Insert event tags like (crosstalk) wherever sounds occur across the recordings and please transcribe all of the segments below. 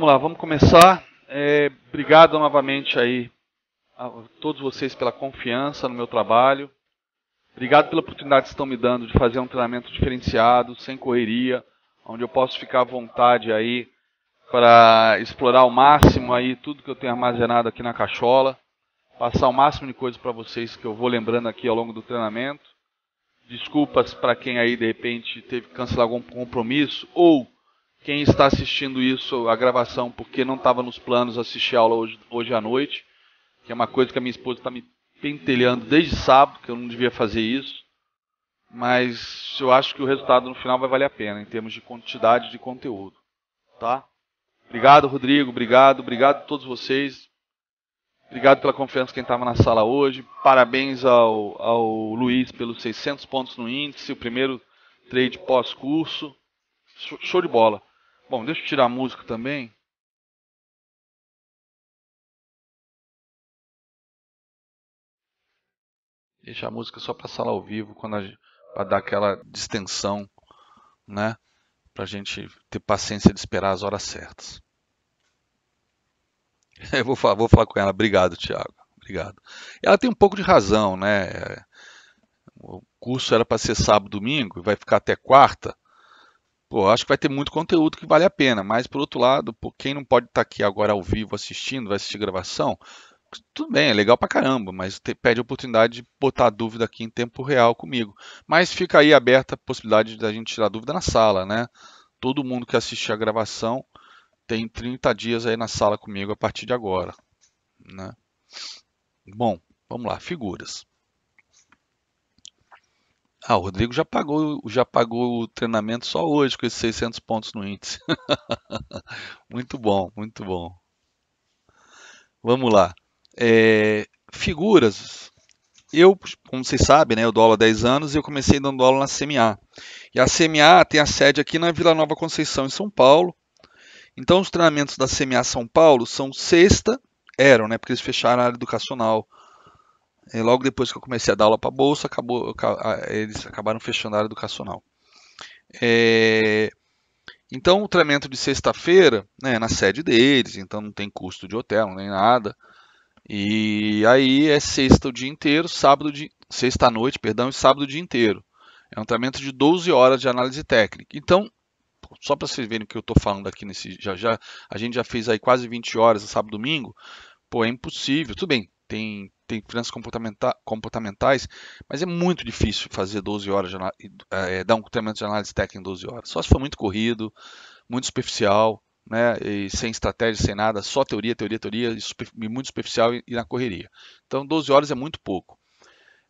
vamos lá, vamos começar. É, obrigado novamente aí a todos vocês pela confiança no meu trabalho. Obrigado pela oportunidade que estão me dando de fazer um treinamento diferenciado, sem correria, onde eu posso ficar à vontade aí para explorar ao máximo aí tudo que eu tenho armazenado aqui na cachola, passar o máximo de coisas para vocês que eu vou lembrando aqui ao longo do treinamento. Desculpas para quem aí de repente teve que cancelar algum compromisso ou quem está assistindo isso, a gravação, porque não estava nos planos assistir a aula hoje, hoje à noite, que é uma coisa que a minha esposa está me pentelhando desde sábado, que eu não devia fazer isso. Mas eu acho que o resultado no final vai valer a pena, em termos de quantidade de conteúdo. Tá? Obrigado, Rodrigo. Obrigado. Obrigado a todos vocês. Obrigado pela confiança quem estava na sala hoje. Parabéns ao, ao Luiz pelos 600 pontos no índice, o primeiro trade pós-curso. Show de bola. Bom, deixa eu tirar a música também. Deixa a música só para sala ao vivo quando para dar aquela distensão, né? a gente ter paciência de esperar as horas certas. (laughs) Eu vou falar, vou falar com ela. Obrigado, Tiago. Obrigado. Ela tem um pouco de razão, né? O curso era para ser sábado, domingo, e vai ficar até quarta. Pô, acho que vai ter muito conteúdo que vale a pena, mas por outro lado, por quem não pode estar tá aqui agora ao vivo assistindo, vai assistir gravação, tudo bem, é legal pra caramba, mas te, pede a oportunidade de botar dúvida aqui em tempo real comigo. Mas fica aí aberta a possibilidade da gente tirar dúvida na sala, né? Todo mundo que assistir a gravação tem 30 dias aí na sala comigo a partir de agora, né? Bom, vamos lá, figuras. Ah, o Rodrigo já pagou, já pagou o treinamento só hoje com esses 600 pontos no índice. (laughs) muito bom, muito bom. Vamos lá. É, figuras. Eu, como vocês sabem, né, eu dou aula há 10 anos e eu comecei dando aula na CMA. E a CMA tem a sede aqui na Vila Nova Conceição, em São Paulo. Então, os treinamentos da CMA São Paulo são sexta, eram, né, porque eles fecharam a área educacional e logo depois que eu comecei a dar aula para bolsa, acabou, eles acabaram fechando a área educacional. É, então, o treinamento de sexta-feira, né, na sede deles, então não tem custo de hotel, nem nada. E aí é sexta o dia inteiro, sábado de sexta à noite, perdão, e sábado o dia inteiro. É um treinamento de 12 horas de análise técnica. Então, só para vocês verem o que eu estou falando aqui nesse já já, a gente já fez aí quase 20 horas sábado e domingo. Pô, é impossível. Tudo bem, tem tem crianças comportamenta comportamentais, mas é muito difícil fazer 12 horas, de, é, dar um treinamento de análise técnica em 12 horas. Só se for muito corrido, muito superficial, né, e sem estratégia, sem nada, só teoria, teoria, teoria, e, super, e muito superficial e, e, na correria. Então, 12 horas é muito pouco.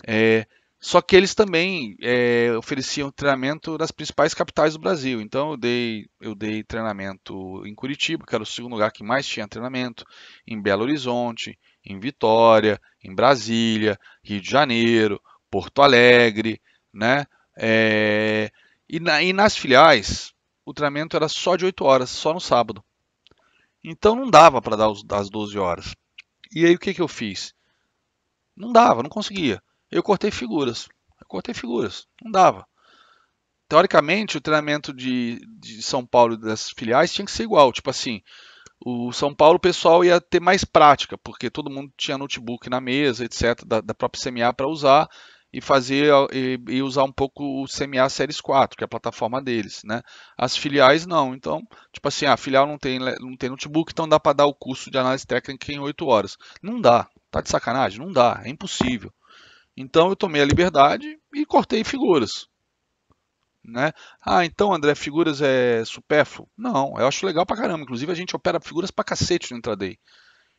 É, só que eles também é, ofereciam treinamento das principais capitais do Brasil. Então eu dei, eu dei treinamento em Curitiba, que era o segundo lugar que mais tinha treinamento, em Belo Horizonte, em Vitória, em Brasília, Rio de Janeiro, Porto Alegre, né? É, e, na, e nas filiais, o treinamento era só de 8 horas, só no sábado. Então não dava para dar os, as 12 horas. E aí o que, que eu fiz? Não dava, não conseguia. Eu cortei figuras. Eu cortei figuras. Não dava. Teoricamente, o treinamento de, de São Paulo das filiais tinha que ser igual. Tipo assim, o São Paulo, o pessoal ia ter mais prática, porque todo mundo tinha notebook na mesa, etc., da, da própria CMA para usar e fazer e, e, usar um pouco o CMA Series 4, que é a plataforma deles, né? As filiais não, então, tipo assim, a filial não tem, não tem notebook, então dá para dar o curso de análise técnica em 8 horas. Não dá, tá de sacanagem? Não dá, é impossível. Então eu tomei a liberdade e cortei figuras. Né? Ah, então André, figuras é supérfluo? Não, eu acho legal pra caramba. Inclusive a gente opera figuras pra cacete no intraday.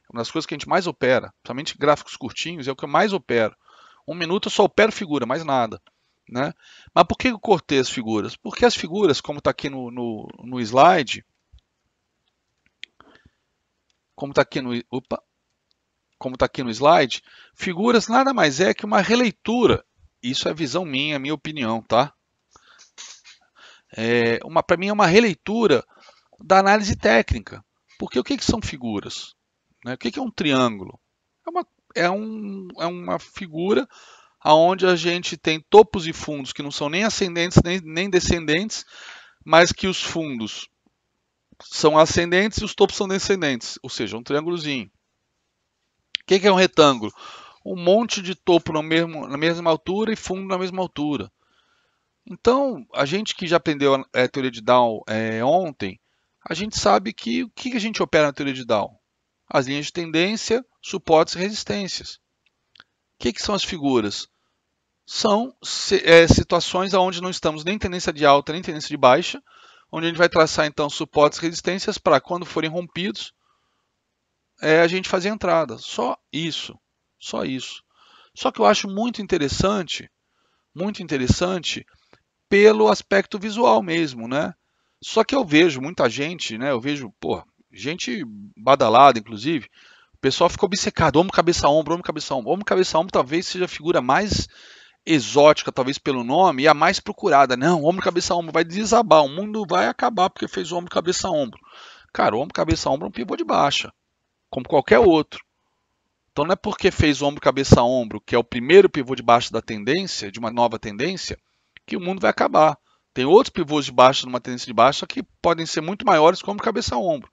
uma das coisas que a gente mais opera, principalmente gráficos curtinhos, é o que eu mais opero. Um minuto eu só opero figura, mais nada. Né? Mas por que eu cortei as figuras? Porque as figuras, como está aqui no, no, no, slide, como está aqui no, opa, como está aqui no slide, figuras nada mais é que uma releitura. Isso é visão minha, minha opinião, tá? é, para mim é uma releitura da análise técnica. Porque o que, que são figuras? Né? O que, que é um triângulo? É uma, é, um, é uma figura aonde a gente tem topos e fundos que não são nem ascendentes nem, nem descendentes, mas que os fundos são ascendentes e os topos são descendentes, ou seja, um triângulozinho. O que é um retângulo? Um monte de topo na mesma altura e fundo na mesma altura. Então, a gente que já aprendeu a é, teoria de Down é, ontem, a gente sabe que o que a gente opera na teoria de Down? As linhas de tendência, suportes e resistências. O que, que são as figuras? São é, situações onde não estamos nem tendência de alta nem tendência de baixa, onde a gente vai traçar então suportes e resistências para quando forem rompidos, é, a gente fazer a entrada. Só isso. Só isso. Só que eu acho muito interessante, muito interessante pelo aspecto visual mesmo, né? Só que eu vejo muita gente, né? Eu vejo, pô, gente badalada, inclusive. O pessoal ficou obcecado, homem cabeça ombro, homem cabeça ombro. Homem cabeça ombro talvez seja a figura mais exótica, talvez pelo nome, e a mais procurada. Não, homem cabeça ombro vai desabar, o mundo vai acabar porque fez o homem cabeça ombro. Cara, o homem cabeça ombro é um pivô de baixa, como qualquer outro. Então não é porque fez ombro cabeça ombro, que é o primeiro pivô de baixa da tendência, de uma nova tendência, que o mundo vai acabar. Tem outros pivôs de baixo, numa tendência de baixa, que podem ser muito maiores que o ombro, cabeça, ombro.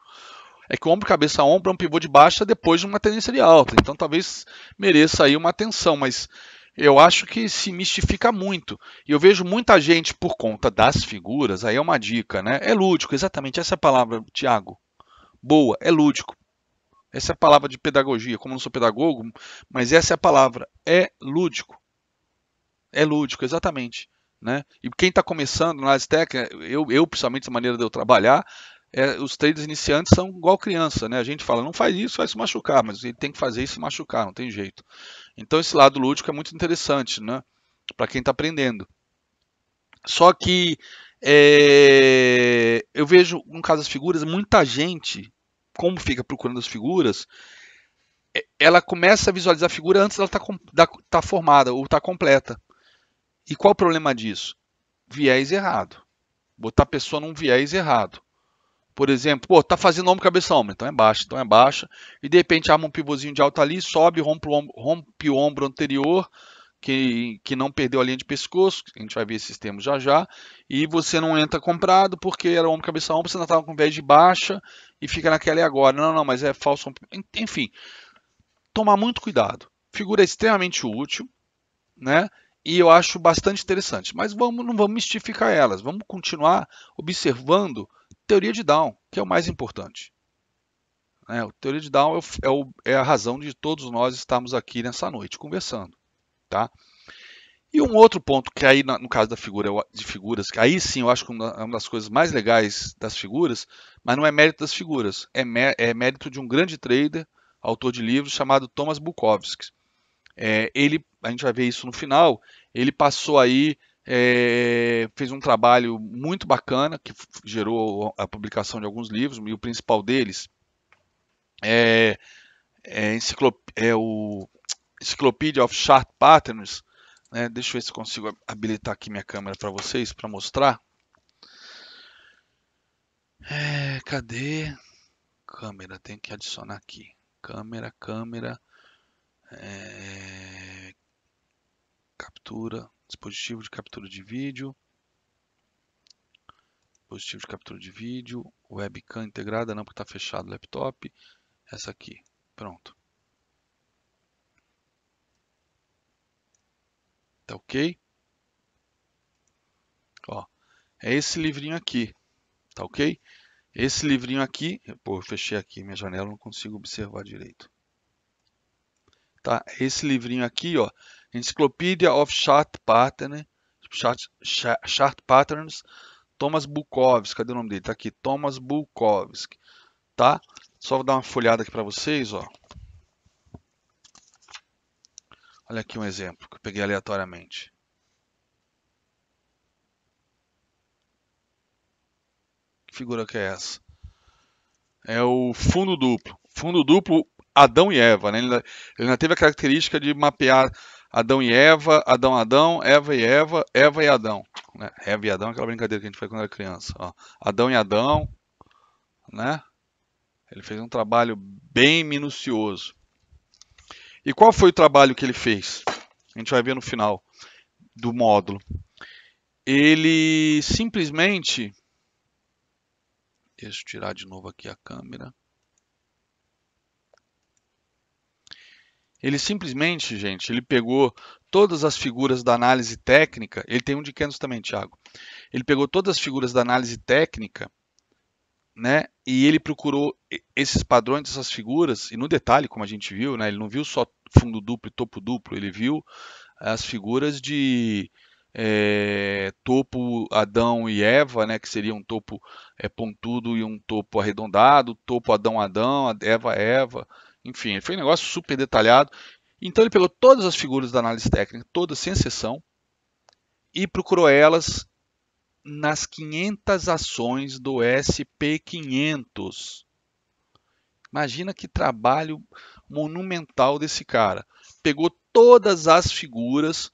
É que o ombro, cabeça, ombro é um pivô de baixa depois de uma tendência de alta. Então talvez mereça aí uma atenção, mas eu acho que se mistifica muito. E eu vejo muita gente por conta das figuras, aí é uma dica, né? É lúdico, exatamente essa é a palavra, Tiago. Boa, é lúdico. Essa é a palavra de pedagogia. Como eu não sou pedagogo, mas essa é a palavra. É lúdico. É lúdico, exatamente. Né? E quem está começando na análise é, eu, eu principalmente, a maneira de eu trabalhar, é, os traders iniciantes são igual criança, né? A gente fala, não faz isso, vai se machucar, mas ele tem que fazer e se machucar, não tem jeito. Então esse lado lúdico é muito interessante, né? Para quem está aprendendo. Só que é, eu vejo, no caso das figuras, muita gente, como fica procurando as figuras, é, ela começa a visualizar a figura antes dela estar tá, tá formada ou estar tá completa. E qual o problema disso? Viés errado. Botar a pessoa num viés errado. Por exemplo, pô, tá fazendo ombro, cabeça, ombro, então é baixa, então é baixa. E de repente arma um pivôzinho de alta ali, sobe, rompe o ombro, rompe o ombro anterior, que, que não perdeu a linha de pescoço, a gente vai ver esses termos já já, e você não entra comprado porque era ombro, cabeça, ombro, você ainda estava com viés de baixa e fica naquela e agora. Não, não, mas é falso. Enfim, tomar muito cuidado. Figura extremamente útil, né? e eu acho bastante interessante. Mas vamos, não vamos mistificar elas, vamos continuar observando teoria de Down, que é o mais importante. É, a teoria de Down é, é, o, é, a razão de todos nós estarmos aqui nessa noite conversando. Tá? E um outro ponto que aí no caso da figura de figuras, que aí sim eu acho que é uma das coisas mais legais das figuras, mas não é mérito das figuras, é, mé é mérito de um grande trader, autor de livros chamado Thomas Bukowski. É, ele a gente vai ver isso no final, ele passou aí, é, fez um trabalho muito bacana, que gerou a publicação de alguns livros, e o principal deles é, é, é o Encyclopedia of Chart Patterns. Né? Deixa eu ver se consigo habilitar aqui minha câmera para vocês, para mostrar. É, cadê? Câmera, tem que adicionar aqui. Câmera, câmera. É captura, dispositivo de captura de vídeo, dispositivo de captura de vídeo, webcam integrada, não porque está fechado o laptop, essa aqui, pronto. Tá ok? Ó, é esse livrinho aqui, tá ok? Esse livrinho aqui, pô, eu fechei aqui minha janela, não consigo observar direito. Tá? Esse livrinho aqui, ó, Encyclopedia of Chart Patterns, Chart, Patterns, Thomas Bukowski. Cadê o nome dele? Tá aqui, Thomas Bukowski. Tá? Só vou dar uma folhada aqui para vocês, ó. Olha aqui um exemplo que eu peguei aleatoriamente. Que figura que é essa? É o fundo duplo. Fundo duplo Adão e Eva. Né? Ele, ele ainda teve a característica de mapear Adão e Eva, Adão Adão, Eva e Eva, Eva e Adão. Né? Eva e Adão é aquela brincadeira que a gente fez quando era criança. Ó. Adão e Adão, né? Ele fez um trabalho bem minucioso. E qual foi o trabalho que ele fez? A gente vai ver no final do módulo. Ele simplesmente. Deixa eu tirar de novo aqui a câmera. Ele simplesmente, gente, ele pegou todas as figuras da análise técnica, ele tem um de Kenos também, Thiago. Ele pegou todas as figuras da análise técnica, né? E ele procurou esses padrões dessas figuras e no detalhe, como a gente viu, né? Ele não viu só fundo duplo e topo duplo, ele viu as figuras de é, topo Adão e Eva, né, que seria um topo é, pontudo e um topo arredondado, topo Adão Adão, Eva Eva, enfim, foi um negócio super detalhado. Então ele pegou todas as figuras da análise técnica, todas sem exceção, e procurou elas nas 500 ações do SP500. Imagina que trabalho monumental desse cara. Pegou todas as figuras,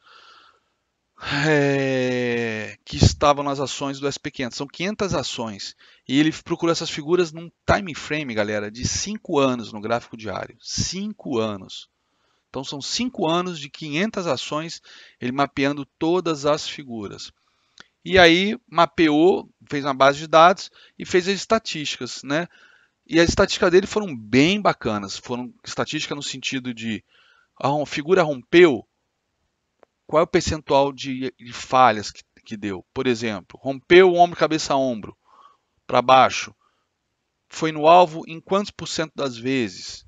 é, que estavam nas ações do SP500. São 500 ações. E ele procura essas figuras num time frame, galera, de 5 anos no gráfico diário. 5 anos. Então são 5 anos de 500 ações, ele mapeando todas as figuras. E aí mapeou, fez uma base de dados e fez as estatísticas, né? E as estatísticas dele foram bem bacanas. Foram estatísticas no sentido de ah, a figura rompeu qual é o percentual de, de falhas que, que deu. Por exemplo, rompeu o ombro, cabeça ombro, para baixo. Foi no alvo em quantos por cento das vezes?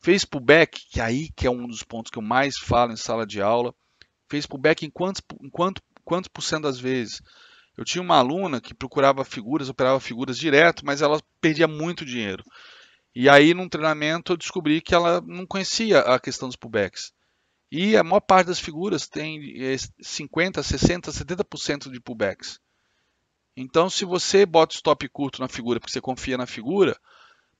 Fez pullback, que é aí que é um dos pontos que eu mais falo em sala de aula. Fez pullback em quantos, em quanto, quantos por cento das vezes? Eu tinha uma aluna que procurava figuras, operava figuras direto, mas ela perdia muito dinheiro. E aí, num treinamento, eu descobri que ela não conhecia a questão dos pullbacks. E a maior parte das figuras tem 50, 60, 70% de pullbacks. Então, se você bota stop curto na figura porque você confia na figura,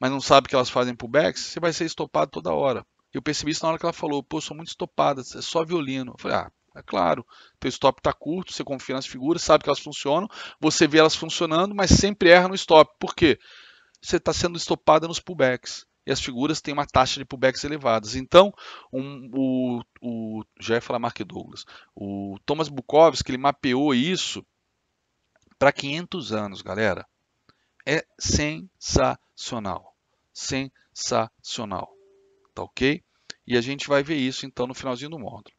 mas não sabe que elas fazem pullbacks, você vai ser estopado toda hora. Eu percebi isso na hora que ela falou: pô, sou muito estopada, é só violino. Eu falei: ah, é claro, teu stop está curto, você confia nas figuras, sabe que elas funcionam, você vê elas funcionando, mas sempre erra no stop. Por quê? Você está sendo estopada nos pullbacks e as figuras têm uma taxa de pullbacks elevadas. Então, um, o, o, já ia falar Mark Douglas, o Thomas Bukowski, ele mapeou isso para 500 anos, galera. É sensacional, sensacional, tá ok? E a gente vai ver isso então no finalzinho do módulo.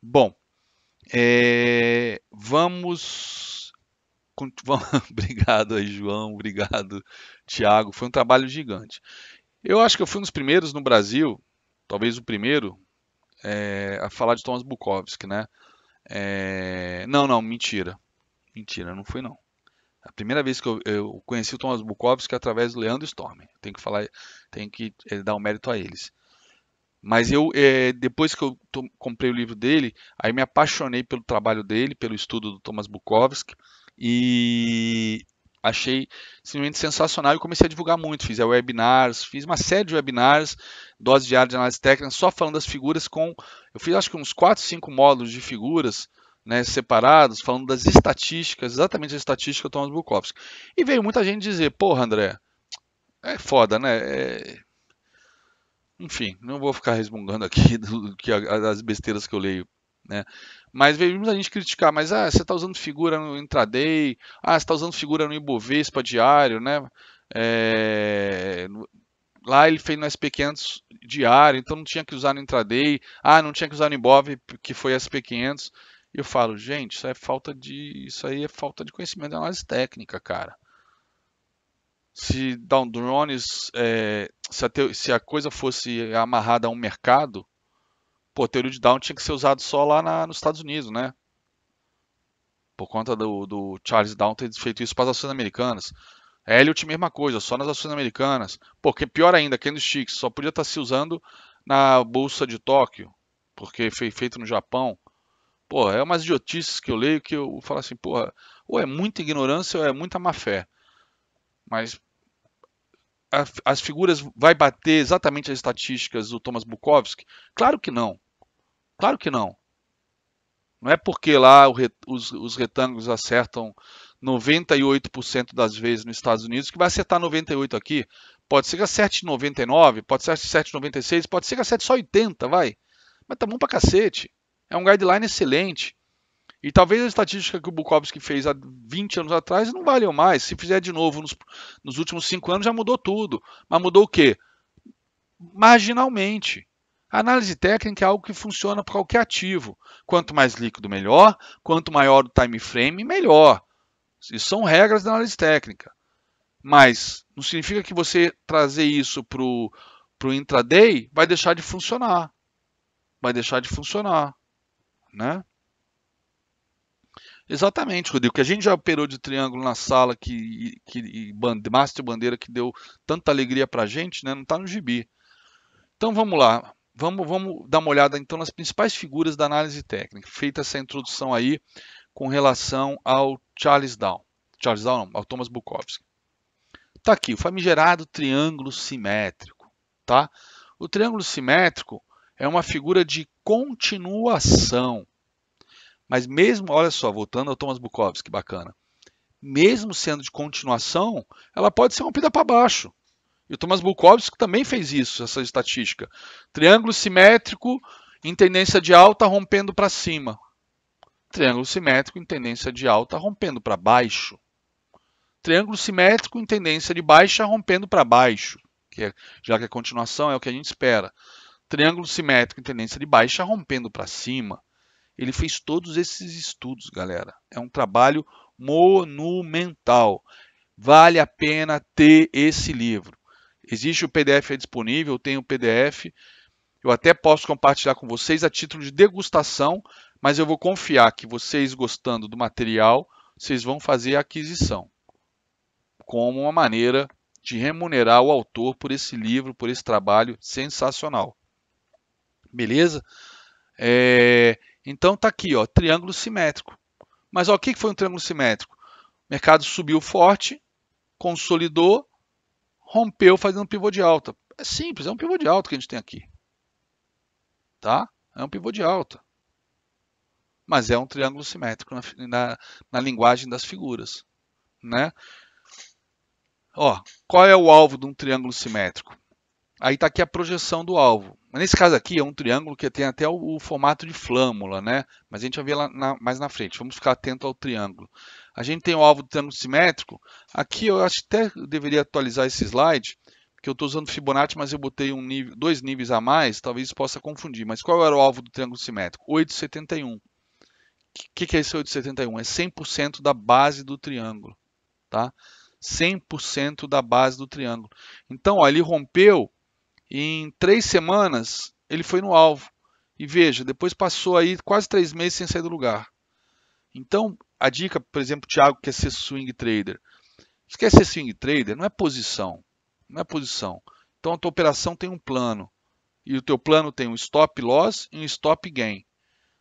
Bom, é, vamos, (laughs) Obrigado aí, João. Obrigado, Tiago. Foi um trabalho gigante. Eu acho que eu fui um dos primeiros no Brasil, talvez o primeiro, é, a falar de Thomas Bukowski, né? É, não, não, mentira. Mentira, não fui não. A primeira vez que eu, eu conheci o Thomas Bukowski é através do Leandro Storm. Tem que falar, tem que é, dar o um mérito a eles. Mas eu, é, depois que eu comprei o livro dele, aí me apaixonei pelo trabalho dele, pelo estudo do Thomas Bukowski. E achei simplesmente sensacional e comecei a divulgar muito. Fiz é, webinars, fiz uma série de webinars, dose diária de análise técnica, só falando das figuras com. Eu fiz acho que uns 4, 5 módulos de figuras. Né, separados, falando das estatísticas, exatamente as estatísticas do Thomas Bukowski. E veio muita gente dizer, porra, André, é foda, né? É... Enfim, não vou ficar resmungando aqui (laughs) do que as besteiras que eu leio né? Mas veio muita gente criticar, mas ah, você está usando figura no intraday, ah, você está usando figura no Ibovespa diário, né? É... Lá ele fez no SP500 diário, então não tinha que usar no intraday, ah, não tinha que usar no Ibov, que foi SP500. Eu falo, gente, isso é falta de, isso aí é falta de conhecimento de é análise técnica, cara. Se Dow é... Eh, se, a te... se a coisa fosse amarrada a um mercado, Pô, teoria de Down tinha que ser usado só lá na, nos Estados Unidos, né? Por conta do, do Charles Down ter feito isso para as ações americanas. Elliot, mesma coisa, só nas ações americanas. Pô, que pior ainda, candlesticks só podia estar tá se usando na bolsa de Tóquio, porque foi feito no Japão. Pô, é umas idiotices que eu leio que eu falo assim, porra, ou é muita ignorância ou é muita má fé. Mas a, as figuras vai bater exatamente as estatísticas do Thomas Bukowski? Claro que não. Claro que não. Não é porque lá os, retângulos acertam 98% das vezes nos Estados Unidos que vai acertar 98 aqui. Pode ser que acerte 99, pode ser que acerte 96, pode ser que acerte só 80, vai. Mas tá bom pra cacete. É um guideline excelente. E talvez a estatística que o Bukowski fez há 20 anos atrás não valham mais. Se fizer de novo nos, nos últimos 5 anos, já mudou tudo. Mas mudou o quê? Marginalmente análise técnica é algo que funciona para qualquer ativo. Quanto mais líquido, melhor. Quanto maior o time frame, melhor. Isso são regras da análise técnica. Mas não significa que você trazer isso para o intraday vai deixar de funcionar. Vai deixar de funcionar. Né? Exatamente, Rodrigo. Que a gente já operou de triângulo na sala que, que e Master Bandeira que deu tanta alegria a gente, né? Não está no gibi. Então vamos lá. Vamos, vamos dar uma olhada então nas principais figuras da análise técnica, feita essa introdução aí com relação ao Charles Down. Charles Down, não, ao Thomas Bukowski. está aqui o famigerado triângulo simétrico, tá? O triângulo simétrico é uma figura de continuação. Mas mesmo, olha só, voltando ao Thomas Bukowski, bacana. Mesmo sendo de continuação, ela pode ser rompida para baixo. E o Thomas Bukowski também fez isso, essa estatística. Triângulo simétrico em tendência de alta rompendo para cima. Triângulo simétrico em tendência de alta rompendo para baixo. Triângulo simétrico em tendência de baixa rompendo para baixo, que é, já que a continuação é o que a gente espera. Triângulo simétrico em tendência de baixa rompendo para cima. Ele fez todos esses estudos, galera. É um trabalho monumental. Vale a pena ter esse livro. Existe o PDF disponível, tem o PDF. Eu até posso compartilhar com vocês a título de degustação, mas eu vou confiar que vocês gostando do material, vocês vão fazer a aquisição como uma maneira de remunerar o autor por esse livro, por esse trabalho sensacional. Beleza? É... Então tá aqui, ó, triângulo simétrico. Mas ó, o que foi um triângulo simétrico? O mercado subiu forte, consolidou, rompeu fazendo um pivô de alta. É simples, é um pivô de alta que a gente tem aqui. Tá? É um pivô de alta. Mas é um triângulo simétrico na, na, na linguagem das figuras. Né? Ó, qual é o alvo de um triângulo simétrico? Aí está aqui a projeção do alvo. Nesse caso aqui é um triângulo que tem até o, o formato de flâmula, né? Mas a gente vai ver lá na, mais na frente. Vamos ficar atento ao triângulo a gente tem o alvo do triângulo simétrico. Aqui eu acho que até deveria atualizar esse slide, porque eu estou usando Fibonacci, mas eu botei um nível, dois níveis a mais, talvez possa confundir. Mas qual era o alvo do triângulo simétrico? 8,71. O que, que é esse 8,71? É 100% da base do triângulo. Tá? 100% da base do triângulo. Então, ó, ele rompeu em três semanas, ele foi no alvo. E veja, depois passou aí quase três meses sem sair do lugar. Então, a dica, por exemplo, Thiago quer é ser swing trader. Se quer é ser swing trader, não é posição, não é posição. Então a tua operação tem um plano e o teu plano tem um stop loss e um stop gain.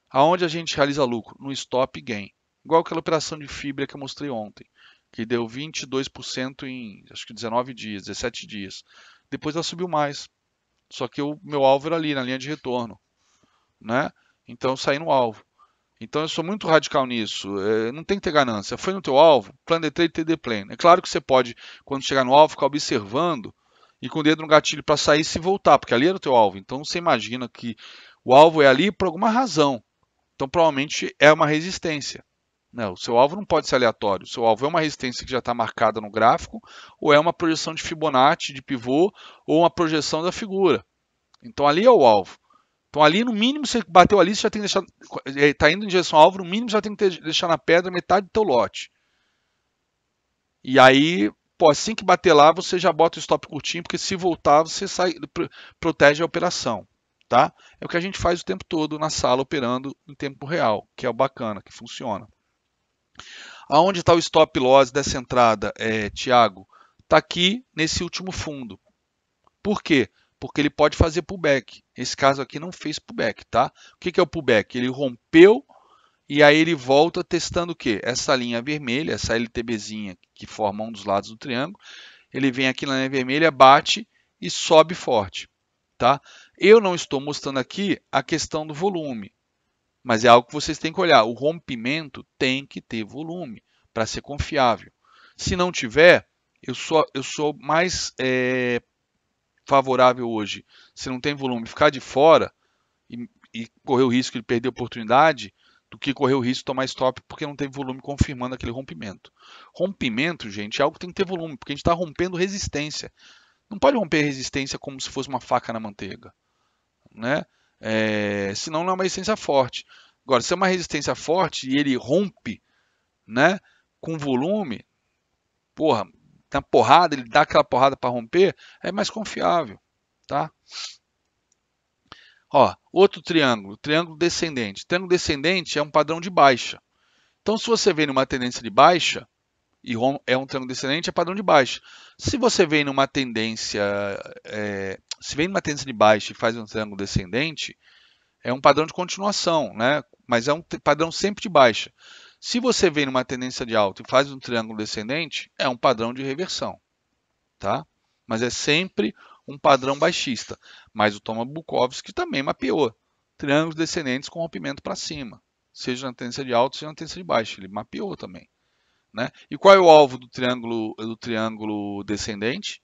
Aonde a gente realiza lucro? No stop gain. Igual aquela operação de fibra que eu mostrei ontem, que deu 22% em acho que 19 dias, 17 dias. Depois ela subiu mais. Só que o meu alvo era ali na linha de retorno, né? Então eu saí no alvo. Então eu sou muito radical nisso. É, não tem que ter ganância. Foi no teu alvo, plan de trade, TD plane. É claro que você pode, quando chegar no alvo, ficar observando e com o dedo no gatilho para sair se voltar, porque ali era o teu alvo. Então você imagina que o alvo é ali por alguma razão. Então provavelmente é uma resistência. Não, né? o seu alvo não pode ser aleatório. O seu alvo é uma resistência que já está marcada no gráfico, ou é uma projeção de Fibonacci, de pivô, ou uma projeção da figura. Então ali é o alvo. Então ali no mínimo você bateu ali, você já tem que deixar, é, tá indo em direção ao alvo, no mínimo já tem que ter, deixar na pedra metade do teu lote. E aí, pô, assim que bater lá, você já bota o stop curtinho, porque se voltar, você sai, protege a operação, tá? É o que a gente faz o tempo todo na sala operando em tempo real, que é o bacana, que funciona. Aonde está o stop loss dessa entrada, é, Tiago? Está aqui nesse último fundo. Por quê? porque ele pode fazer pullback. Esse caso aqui não fez pullback, tá? O que é o pullback? Ele rompeu e aí ele volta testando o quê? Essa linha vermelha, essa LTBzinha que forma um dos lados do triângulo. Ele vem aqui na linha vermelha, bate e sobe forte, tá? Eu não estou mostrando aqui a questão do volume, mas é algo que vocês têm que olhar. O rompimento tem que ter volume para ser confiável. Se não tiver, eu sou, eu sou mais é, favorável hoje, se não tem volume, ficar de fora e, e correr o risco de perder oportunidade, do que correr o risco de tomar stop porque não tem volume confirmando aquele rompimento. Rompimento, gente, é algo que tem que ter volume, porque a gente está rompendo resistência. Não pode romper resistência como se fosse uma faca na manteiga. Né? É, senão não é uma resistência forte. Agora, se é uma resistência forte e ele rompe né, com volume, porra, tem uma porrada, ele dá aquela porrada para romper, é mais confiável, tá? Ó, outro triângulo, triângulo descendente. triângulo descendente é um padrão de baixa. Então, se você vem numa tendência de baixa, e é um triângulo descendente, é padrão de baixa. Se você vem numa tendência, é, se vem numa tendência de baixa e faz um triângulo descendente, é um padrão de continuação, né? mas é um padrão sempre de baixa. Se você vem numa tendência de alta e faz um triângulo descendente, é um padrão de reversão, tá? Mas é sempre um padrão baixista. Mas o Thomas Bukowski também mapeou triângulos descendentes com rompimento para cima, seja na tendência de alta, seja na tendência de baixo. Ele mapeou também, né? E qual é o alvo do triângulo do triângulo descendente?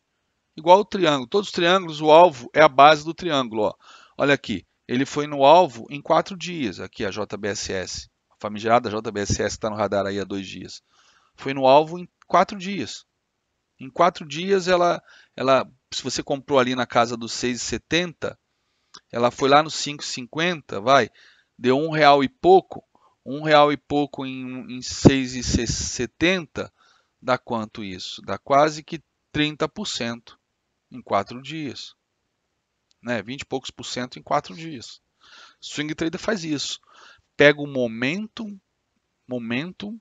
Igual o triângulo, todos os triângulos, o alvo é a base do triângulo, ó. Olha aqui, ele foi no alvo em quatro dias, aqui a JBSS famigerada JBSS está no radar aí há dois dias. Foi no alvo em quatro dias. Em quatro dias, ela, ela se você comprou ali na casa dos 6,70, ela foi lá nos 5,50, vai, deu um real e pouco, um real e pouco em, em 6,70, dá quanto isso? Dá quase que 30% em quatro dias. Né? 20 e poucos por cento em quatro dias. Swing Trader faz isso pega o momento, momento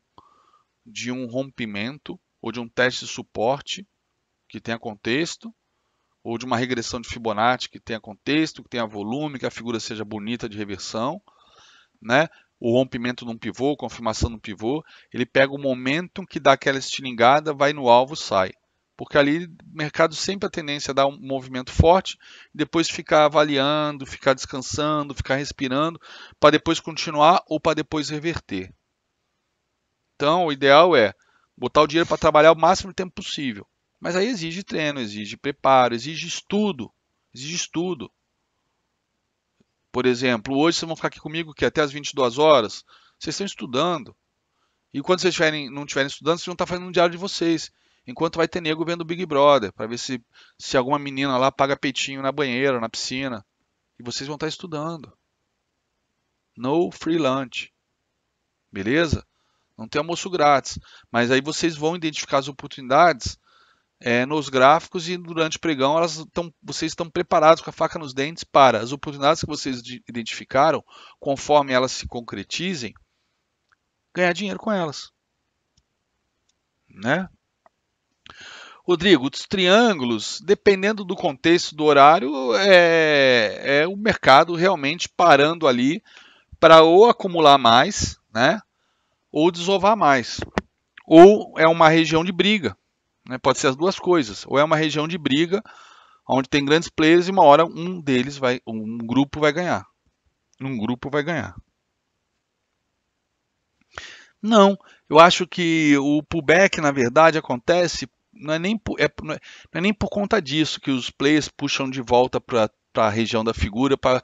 de um rompimento ou de um teste de suporte que tenha contexto, ou de uma regressão de Fibonacci que tenha contexto, que tenha volume, que a figura seja bonita de reversão, né? o rompimento num pivô, confirmação no pivô, ele pega o momento que dá aquela estilingada, vai no alvo, sai porque ali o mercado sempre a tendência a é dar um movimento forte, depois ficar avaliando, ficar descansando, ficar respirando, para depois continuar ou para depois reverter. Então, o ideal é botar o dinheiro para trabalhar o máximo de tempo possível. Mas aí exige treino, exige preparo, exige estudo, exige estudo. Por exemplo, hoje vocês vão ficar aqui comigo que até as 22 horas, vocês estão estudando. E quando vocês tiverem, não estiverem estudando, vocês vão estar fazendo um diário de vocês. Enquanto vai ter nego vendo Big Brother, para ver se, se alguma menina lá paga peitinho na banheira, na piscina. E vocês vão estar tá estudando. No free lunch. Beleza? Não tem almoço grátis. Mas aí vocês vão identificar as oportunidades é, nos gráficos e durante o pregão elas tão, vocês estão preparados com a faca nos dentes para as oportunidades que vocês identificaram, conforme elas se concretizem, ganhar dinheiro com elas. Né? Rodrigo, os triângulos, dependendo do contexto do horário, é, é o mercado realmente parando ali para ou acumular mais, né? Ou desovar mais. Ou é uma região de briga. Né? Pode ser as duas coisas. Ou é uma região de briga onde tem grandes players e uma hora um deles vai, um grupo vai ganhar. Um grupo vai ganhar. Não, eu acho que o pullback, na verdade, acontece não é nem por, é, é, não é nem por conta disso que os players puxam de volta para a região da figura para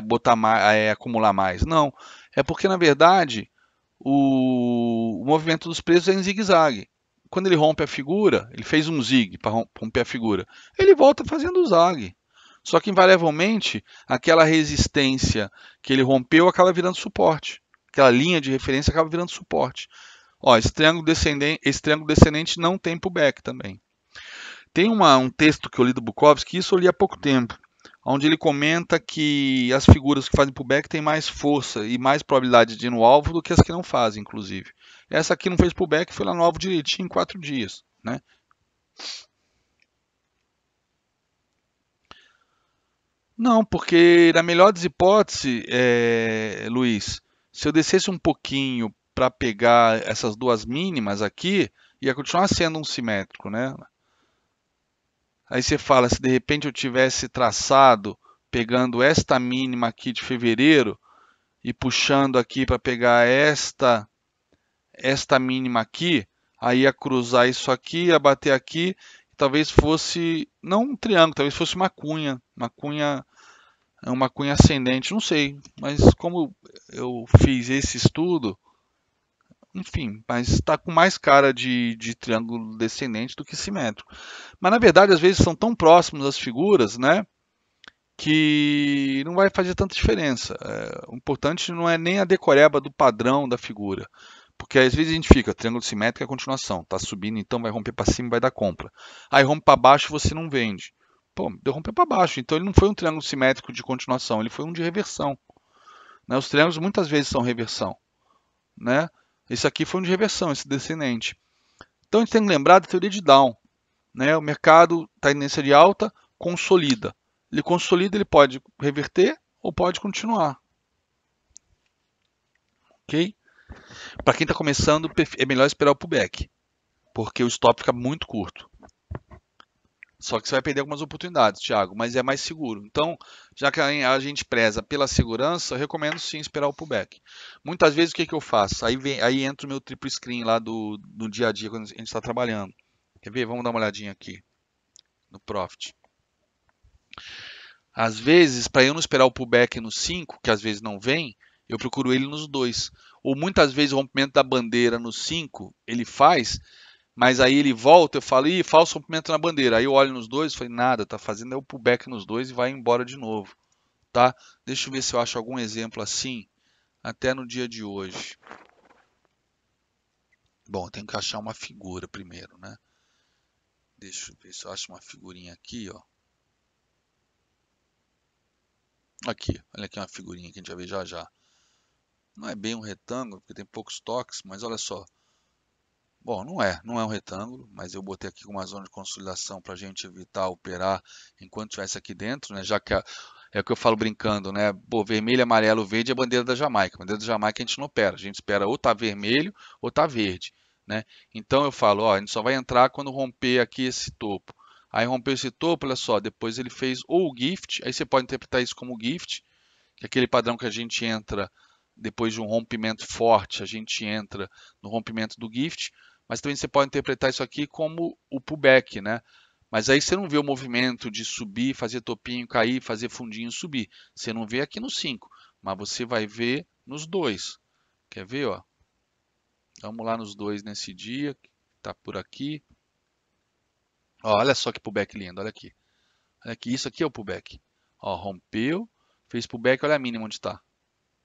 botar mais, é, acumular mais. Não, é porque na verdade o, o movimento dos preços é em zigue-zague. Quando ele rompe a figura, ele fez um zig para romper a figura, ele volta fazendo o zag. Só que invariavelmente aquela resistência que ele rompeu acaba virando suporte. Aquela linha de referência acaba virando suporte. Ó, esse triângulo descendente, esse triângulo descendente não tem pullback também. Tem uma, um texto que eu li do Bukowski, isso eu li há pouco tempo, onde ele comenta que as figuras que fazem pullback têm mais força e mais probabilidade de ir no alvo do que as que não fazem, inclusive. Essa aqui não fez pullback, foi lá no alvo direitinho em quatro dias. Né? Não, porque na melhor das hipóteses, é, Luiz, se eu descesse um pouquinho para pegar essas duas mínimas aqui, ia continuar sendo um simétrico, né? Aí você fala, se de repente eu tivesse traçado pegando esta mínima aqui de fevereiro e puxando aqui para pegar esta esta mínima aqui, aí ia cruzar isso aqui, ia bater aqui, talvez fosse não um triângulo, talvez fosse uma cunha, uma cunha uma cunha ascendente, não sei, mas como eu fiz esse estudo, enfim, mas está com mais cara de, de, triângulo descendente do que simétrico. Mas na verdade, às vezes são tão próximos as figuras, né? Que não vai fazer tanta diferença. É, o importante não é nem a decoreba do padrão da figura. Porque às vezes a gente fica, triângulo simétrico é a continuação, tá subindo, então vai romper para cima e vai dar compra. Aí rompe para baixo você não vende. Pô, deu romper para baixo, então ele não foi um triângulo simétrico de continuação, ele foi um de reversão. Né? Os triângulos muitas vezes são reversão. Né? Esse aqui foi um de reversão, esse descendente. Então a gente tem que lembrar da teoria de Down. Né? O mercado está em tendência de alta, consolida. Ele consolida, ele pode reverter ou pode continuar. Ok? Para quem está começando, é melhor esperar o pullback, porque o stop fica muito curto. Só que você vai perder algumas oportunidades, Thiago, mas é mais seguro. Então, já que a gente preza pela segurança, eu recomendo sim esperar o pullback. Muitas vezes o que, que eu faço? Aí, vem, aí entra o meu triplo screen lá do, do dia a dia quando a gente está trabalhando. Quer ver? Vamos dar uma olhadinha aqui no Profit. Às vezes, para eu não esperar o pullback no 5, que às vezes não vem, eu procuro ele nos 2. Ou muitas vezes o rompimento da bandeira no 5 ele faz mas aí ele volta, eu falo, ih, falso rompimento na bandeira. Aí eu olho nos dois, falei, nada, tá fazendo é o pullback nos dois e vai embora de novo, tá? Deixa eu ver se eu acho algum exemplo assim, até no dia de hoje. Bom, tenho que achar uma figura primeiro, né? Deixa eu ver se eu acho uma figurinha aqui, ó. Aqui, olha aqui uma figurinha que a gente vai ver já já. Não é bem um retângulo, porque tem poucos toques, mas olha só. Bom, não é, não é um retângulo, mas eu botei aqui uma zona de consolidação para a gente evitar operar enquanto estivesse aqui dentro, né? Já que a, é o que eu falo brincando, né? Pô, vermelho, amarelo, verde é a bandeira da Jamaica. A bandeira da Jamaica a gente não opera, a gente espera ou tá vermelho ou tá verde, né? Então eu falo, ó, a gente só vai entrar quando romper aqui esse topo. Aí rompeu esse topo, olha só, depois ele fez ou o gift, aí você pode interpretar isso como gift, que é aquele padrão que a gente entra depois de um rompimento forte, a gente entra no rompimento do gift mas também você pode interpretar isso aqui como o pullback, né? Mas aí você não vê o movimento de subir, fazer topinho, cair, fazer fundinho, subir. Você não vê aqui no 5, mas você vai ver nos dois. Quer ver, ó? Vamos lá nos dois nesse dia, tá por aqui. Ó, olha só que pullback lindo, olha aqui. Olha aqui, isso aqui é o pullback. Ó, rompeu, fez pullback, olha a mínima onde está.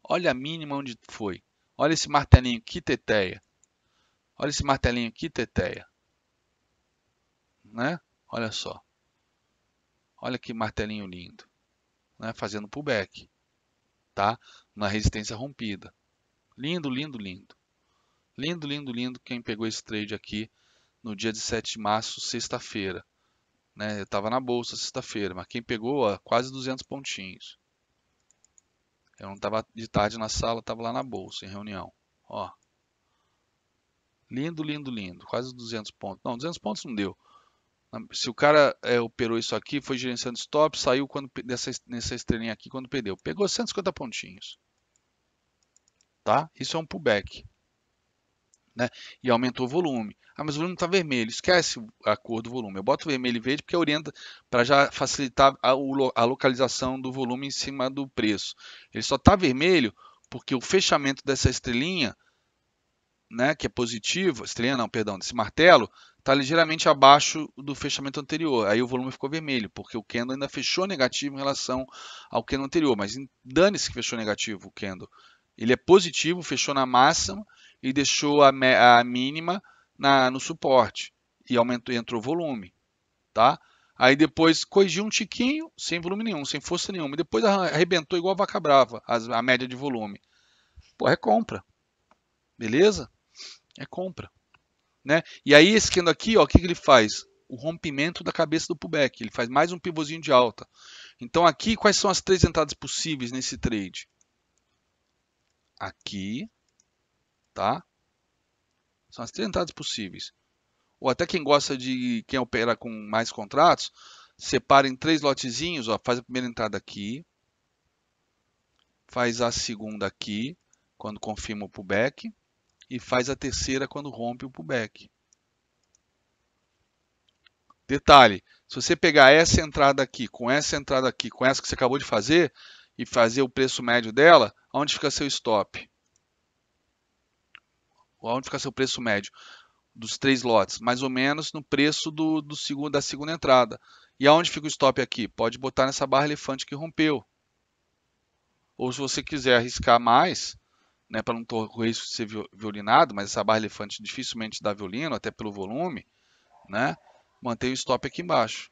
Olha a mínima onde foi. Olha esse martelinho, que teteia. Olha esse martelinho aqui, teteia. Né? Olha só. Olha que martelinho lindo. Né? Fazendo pullback. Tá? Na resistência rompida. Lindo, lindo, lindo. Lindo, lindo, lindo. Quem pegou esse trade aqui no dia de 7 de março, sexta-feira. Né? Eu estava na bolsa sexta-feira, mas quem pegou, ó, quase 200 pontinhos. Eu não estava de tarde na sala, estava lá na bolsa, em reunião. Ó, Lindo, lindo, lindo. Quase 200 pontos. Não, 200 pontos não deu. Se o cara é, operou isso aqui, foi gerenciando stop, saiu quando, dessa, nessa estrelinha aqui quando perdeu. Pegou 150 pontinhos. Tá? Isso é um pullback. Né? E aumentou o volume. Ah, mas o volume está vermelho. Esquece a cor do volume. Eu boto vermelho e verde porque orienta para já facilitar a, a localização do volume em cima do preço. Ele só está vermelho porque o fechamento dessa estrelinha né, que é positivo, essa não, perdão, desse martelo, está ligeiramente abaixo do fechamento anterior. Aí o volume ficou vermelho, porque o candle ainda fechou negativo em relação ao candle anterior. Mas dane-se que fechou negativo o candle. Ele é positivo, fechou na máxima e deixou a, a mínima na, no suporte. E aumentou, entrou o volume. Tá? Aí depois corrigiu um tiquinho, sem volume nenhum, sem força nenhuma. E depois arrebentou igual a vaca brava, a, a média de volume. Pô, recompra. É Beleza? É compra. Né? E aí, esse candle aqui, ó, o que, que ele faz? O rompimento da cabeça do pullback. Ele faz mais um pivôzinho de alta. Então, aqui, quais são as três entradas possíveis nesse trade? Aqui, tá? São as três entradas possíveis. Ou até quem gosta de quem opera com mais contratos, separa em três lotezinhos, ó, faz a primeira entrada aqui, faz a segunda aqui, quando confirma o pullback, e faz a terceira quando rompe o pullback. Detalhe, se você pegar essa entrada aqui, com essa entrada aqui, com essa que você acabou de fazer, e fazer o preço médio dela, onde fica seu stop? Onde fica seu preço médio dos três lotes? Mais ou menos no preço do, do segundo, da segunda entrada. E aonde fica o stop aqui? Pode botar nessa barra elefante que rompeu. Ou se você quiser arriscar mais, né, para não correr risco de ser violinado, mas essa barra elefante dificilmente dá violino, até pelo volume, né? Mantém o stop aqui embaixo.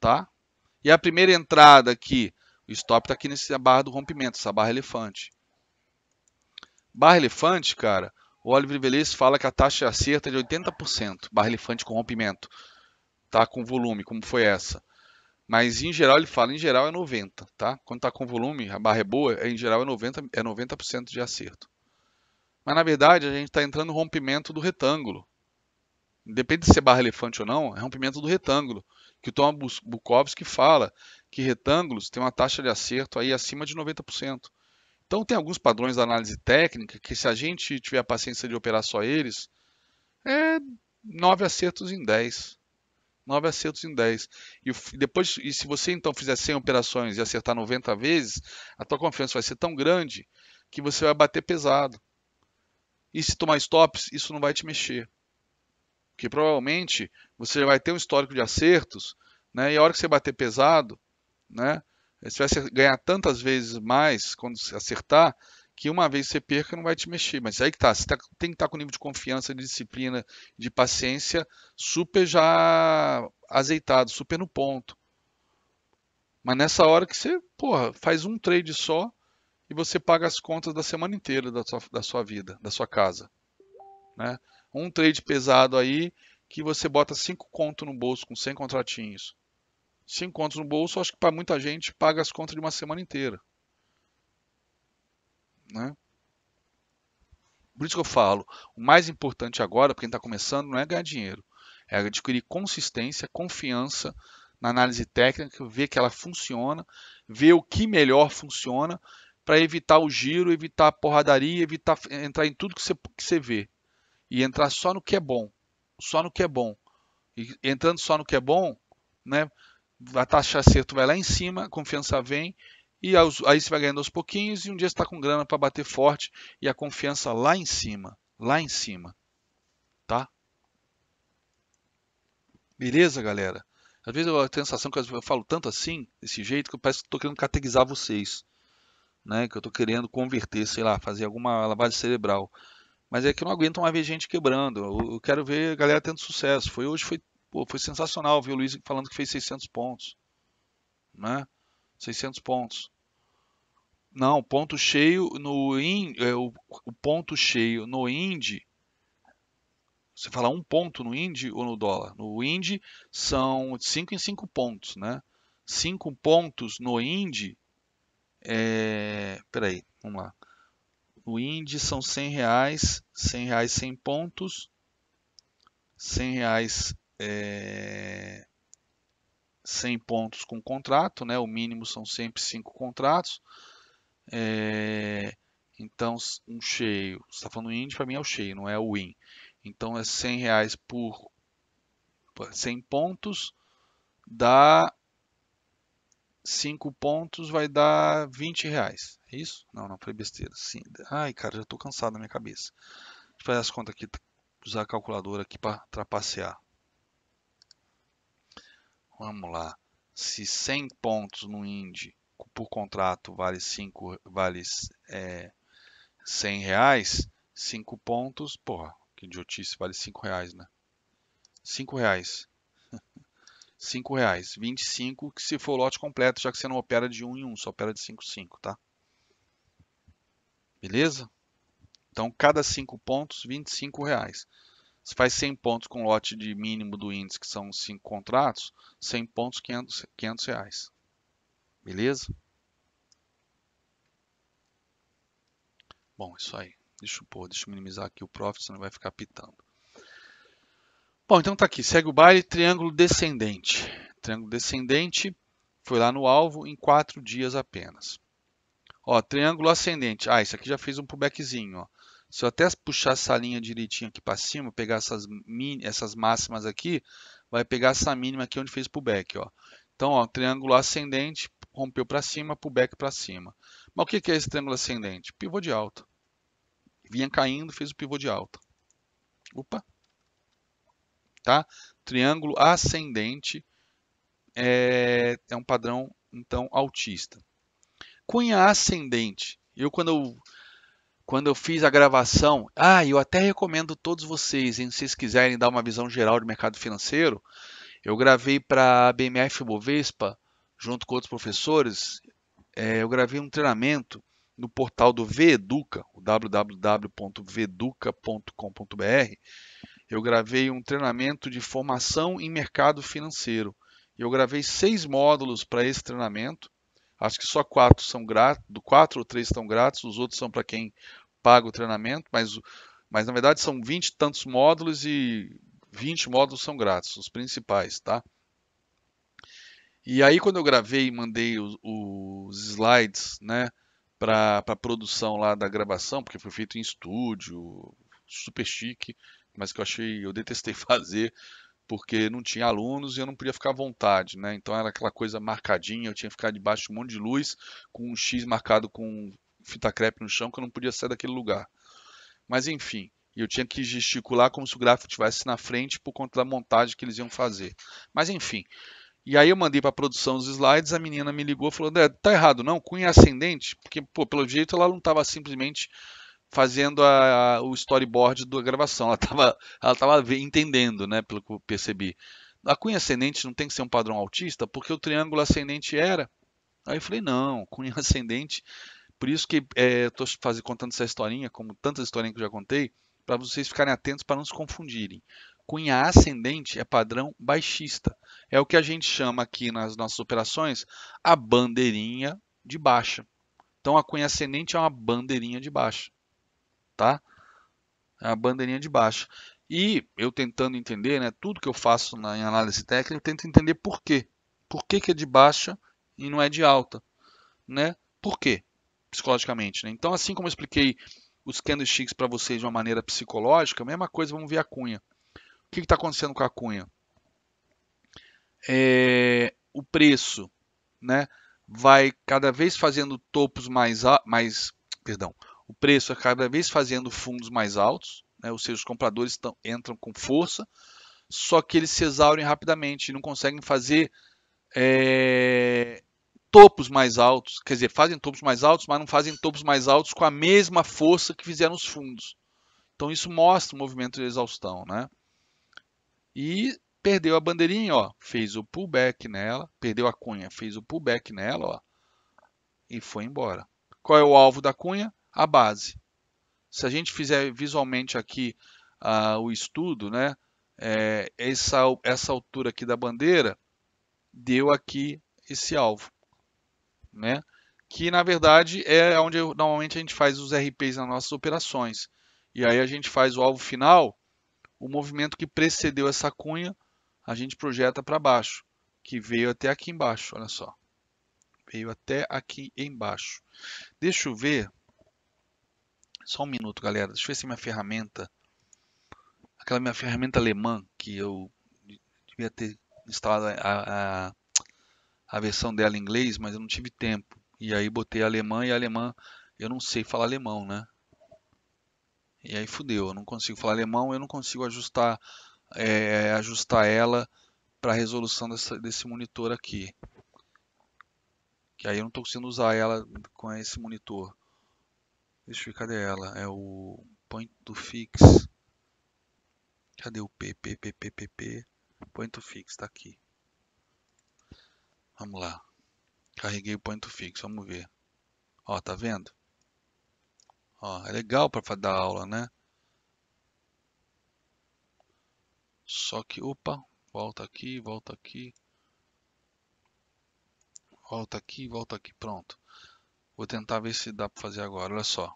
Tá? E a primeira entrada aqui, o stop está aqui nessa barra do rompimento, essa barra elefante. Barra elefante, cara, o Oliver Velez fala que a taxa é de acerto é de 80%, barra elefante com rompimento, tá? Com volume, como foi essa. Mas em geral ele fala, em geral é 90, tá? Quando está com volume, a barra é boa, é, em geral é 90, é 90% de acerto. Mas na verdade a gente está entrando no rompimento do retângulo. Depende de ser é barra elefante ou não, é rompimento do retângulo. Que o Tom Bukowski fala que retângulos têm uma taxa de acerto aí acima de 90%. Então tem alguns padrões da análise técnica que se a gente tiver a paciência de operar só eles, é 9 acertos em 10. 9 acertos em 10. E depois, e se você então fizer 100 operações e acertar 90 vezes, a tua confiança vai ser tão grande que você vai bater pesado. E se tomar stops, isso não vai te mexer. Porque provavelmente você já vai ter um histórico de acertos, né? E a hora que você bater pesado, né? Se você ganhar tantas vezes mais quando acertar, que uma vez você perca não vai te mexer. Mas aí que tá, você tá, tem que estar tá com nível de confiança, de disciplina, de paciência super já azeitado, super no ponto. Mas nessa hora que você, porra, faz um trade só e você paga as contas da semana inteira da sua, da sua vida, da sua casa. Né? Um trade pesado aí que você bota 5 contos no bolso com 100 contratinhos. 5 contos no bolso, acho que para muita gente paga as contas de uma semana inteira. Né? Por isso que eu falo, o mais importante agora, para quem está começando, não é ganhar dinheiro, é adquirir consistência, confiança na análise técnica, ver que ela funciona, ver o que melhor funciona, para evitar o giro, evitar a porradaria, evitar entrar em tudo que você, que você vê. E entrar só no que é bom. Só no que é bom. E entrando só no que é bom, né, a taxa de acerto vai lá em cima, a confiança vem e aos, aí você vai ganhando aos pouquinhos e um dia está com grana para bater forte e a confiança lá em cima, lá em cima, tá? Beleza, galera? Às vezes eu tenho a sensação que eu falo tanto assim, desse jeito, que eu parece que estou querendo categorizar vocês, né? Que eu estou querendo converter, sei lá, fazer alguma lavagem cerebral. Mas é que eu não aguento mais ver gente quebrando. Eu, eu quero ver a galera tendo sucesso. Foi hoje, foi, pô, foi sensacional ver o Luiz falando que fez 600 pontos, né? 600 pontos. Não, ponto cheio no in, é, o, o, ponto cheio no ind. Você fala um ponto no ind ou no dólar? No ind são 5 em 5 pontos, né? 5 pontos no ind é, peraí, vamos lá. No ind são 100 reais, 100 reais 100 pontos, 100 reais é, 100 pontos com contrato, né? O mínimo são sempre 5 contratos. É, então, um cheio, você está falando índio, para mim é o cheio, não é o win. Então, é 100 reais por 100 pontos, dá 5 pontos, vai dar 20 reais. É isso? Não, não, foi besteira. Sim. Ai, cara, já estou cansado na minha cabeça. Deixa eu fazer as contas aqui, usar a calculadora aqui para trapacear. Vamos lá. Se 100 pontos no Indy por contrato vale 5, vale é, 100 reais, 5 pontos, porra, que idiotice, vale 5 reais, né? 5 reais. 5 (laughs) reais, 25 que se for lote completo, já que você não opera de 1 um em 1, um, só opera de 5 em 5, tá? Beleza? Então, cada 5 pontos, 25 reais. Se faz 100 pontos com lote de mínimo do índice, que são 5 contratos, 100 pontos, 500, 500 reais. Beleza? Bom, isso aí. Deixa eu, deixa eu minimizar aqui o profit, senão vai ficar pitando. Bom, então tá aqui. Segue o baile, triângulo descendente. Triângulo descendente foi lá no alvo em quatro dias apenas. Ó, triângulo ascendente. Ah, isso aqui já fez um pullbackzinho. Ó. Se eu até puxar essa linha direitinho aqui para cima, pegar essas, essas máximas aqui, vai pegar essa mínima aqui onde fez pullback. Ó. Então, ó, triângulo ascendente, rompeu para cima, pullback para cima. Mas o que é esse triângulo ascendente? Pivô de alta. Vinha caindo, fez o pivô de alta. Opa! Tá? Triângulo ascendente é, é um padrão, então, altista. Cunha ascendente. Eu, quando eu quando eu fiz a gravação, ah, eu até recomendo todos vocês, hein, se vocês quiserem dar uma visão geral de mercado financeiro, eu gravei para a BMF Bovespa junto com outros professores, é, eu gravei um treinamento no portal do Veduca, o www.veduca.com.br. Eu gravei um treinamento de formação em mercado financeiro. Eu gravei seis módulos para esse treinamento. Acho que só quatro são grátis, quatro ou três estão grátis, os outros são para quem paga o treinamento, mas, mas na verdade são vinte e tantos módulos e vinte módulos são grátis, os principais, tá? E aí quando eu gravei e mandei os, os slides, né, para a produção lá da gravação, porque foi feito em estúdio, super chique, mas que eu achei, eu detestei (laughs) fazer, porque não tinha alunos e eu não podia ficar à vontade, né? Então era aquela coisa marcadinha, eu tinha que ficar debaixo de um monte de luz, com um X marcado com fita crepe no chão, que eu não podia sair daquele lugar. Mas enfim, eu tinha que gesticular como se o gráfico estivesse na frente por conta da montagem que eles iam fazer. Mas enfim, e aí eu mandei para a produção os slides, a menina me ligou e falou, André, tá errado não, cunha é ascendente, porque pô, pelo jeito ela não estava simplesmente fazendo a, a, o storyboard da gravação, ela estava ela tava entendendo, né, pelo que eu percebi. A cunha ascendente não tem que ser um padrão autista, porque o triângulo ascendente era. Aí eu falei, não, cunha (laughs) ascendente, por isso que é, eh, estou fazendo, contando essa historinha, como tantas historinhas que eu já contei, para vocês ficarem atentos para não se confundirem. Cunha ascendente é padrão baixista. É o que a gente chama aqui nas nossas operações a bandeirinha de baixa. Então a cunha ascendente é uma bandeirinha de baixa, tá? É a bandeirinha de baixa. E eu tentando entender, né, tudo que eu faço na, em análise técnica, eu tento entender por quê. Por que, que é de baixa e não é de alta, né? Por quê? Psicologicamente, né? Então assim como eu expliquei os candlesticks para vocês de uma maneira psicológica, mesma coisa, vamos ver a cunha. O que está acontecendo com a Cunha? É, o preço, né? Vai cada vez fazendo topos mais, mais perdão, o preço é cada vez fazendo fundos mais altos, né? ou seja, os compradores entram com força, só que eles se exaurem rapidamente, não conseguem fazer é, topos mais altos, quer dizer, fazem topos mais altos, mas não fazem topos mais altos com a mesma força que fizeram os fundos. Então isso mostra o movimento de exaustão, né? E perdeu a bandeirinha, ó, fez o pullback nela, perdeu a cunha, fez o pullback nela, ó, e foi embora. Qual é o alvo da cunha? A base. Se a gente fizer visualmente aqui uh, o estudo, né, é, essa, essa altura aqui da bandeira deu aqui esse alvo, né? que na verdade é onde normalmente a gente faz os RPs nas nossas operações. E aí a gente faz o alvo final o movimento que precedeu essa cunha, a gente projeta para baixo, que veio até aqui embaixo, olha só. Veio até aqui embaixo. Deixa eu ver, só um minuto, galera, deixa eu ver se minha ferramenta, aquela minha ferramenta alemã que eu devia ter instalado a, a, a versão dela em inglês, mas eu não tive tempo. E aí botei alemã e alemã, eu não sei falar alemão, né? E aí fudeu, eu não consigo falar alemão, eu não consigo ajustar, é, ajustar ela para a resolução dessa, desse monitor aqui. Que aí eu não estou conseguindo usar ela com esse monitor. Deixa eu ver, cadê ela? É o point to fix. Cadê o P, P, P, P, P, P? Point fix, está aqui. Vamos lá. Carreguei o point to fix, vamos ver. Ó, tá vendo? Ó, é legal para dar aula, né? Só que, opa, volta aqui, volta aqui. Volta aqui, volta aqui, pronto. Vou tentar ver se dá para fazer agora, olha só.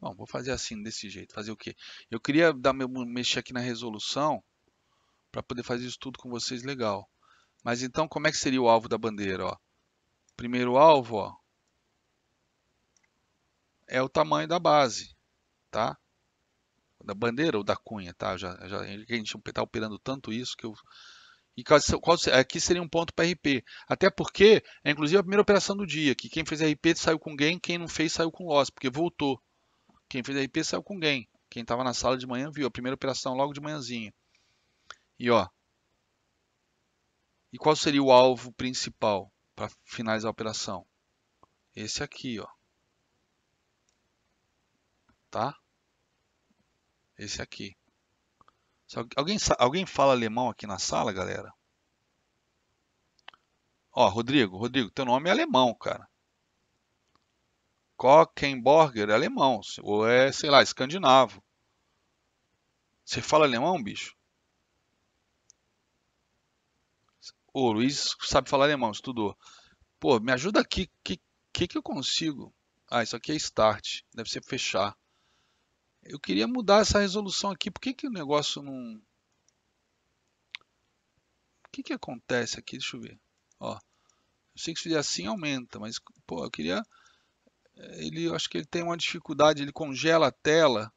Bom, vou fazer assim, desse jeito. Fazer o quê? Eu queria dar meu, mexer aqui na resolução para poder fazer isso tudo com vocês legal. Mas então, como é que seria o alvo da bandeira? Ó? Primeiro alvo, ó, é o tamanho da base, tá? Da bandeira ou da cunha, tá? Já, já, a gente está operando tanto isso que eu... E qual, qual, aqui seria um ponto para RP. Até porque é inclusive a primeira operação do dia, que quem fez RP saiu com gain, quem não fez saiu com loss, porque voltou. Quem fez RP saiu com gain. Quem estava na sala de manhã viu a primeira operação logo de manhãzinha. E ó. E qual seria o alvo principal para finalizar a operação? Esse aqui, ó tá? Esse aqui. Alguém, alguém fala alemão aqui na sala, galera? Ó, Rodrigo, Rodrigo, teu nome é alemão, cara. Kockenborger é alemão, ou é, sei lá, escandinavo. Você fala alemão, bicho? O Luiz sabe falar alemão, estudou. Pô, me ajuda aqui, o que, que, que eu consigo? Ah, isso aqui é start, deve ser fechar. Eu queria mudar essa resolução aqui. Por que, que o negócio não... O que, que acontece aqui? Deixa eu ver. Ó, eu sei que se fizer assim aumenta, mas pô, eu queria... Eh, ele, eu acho que ele tem uma dificuldade, ele congela a tela.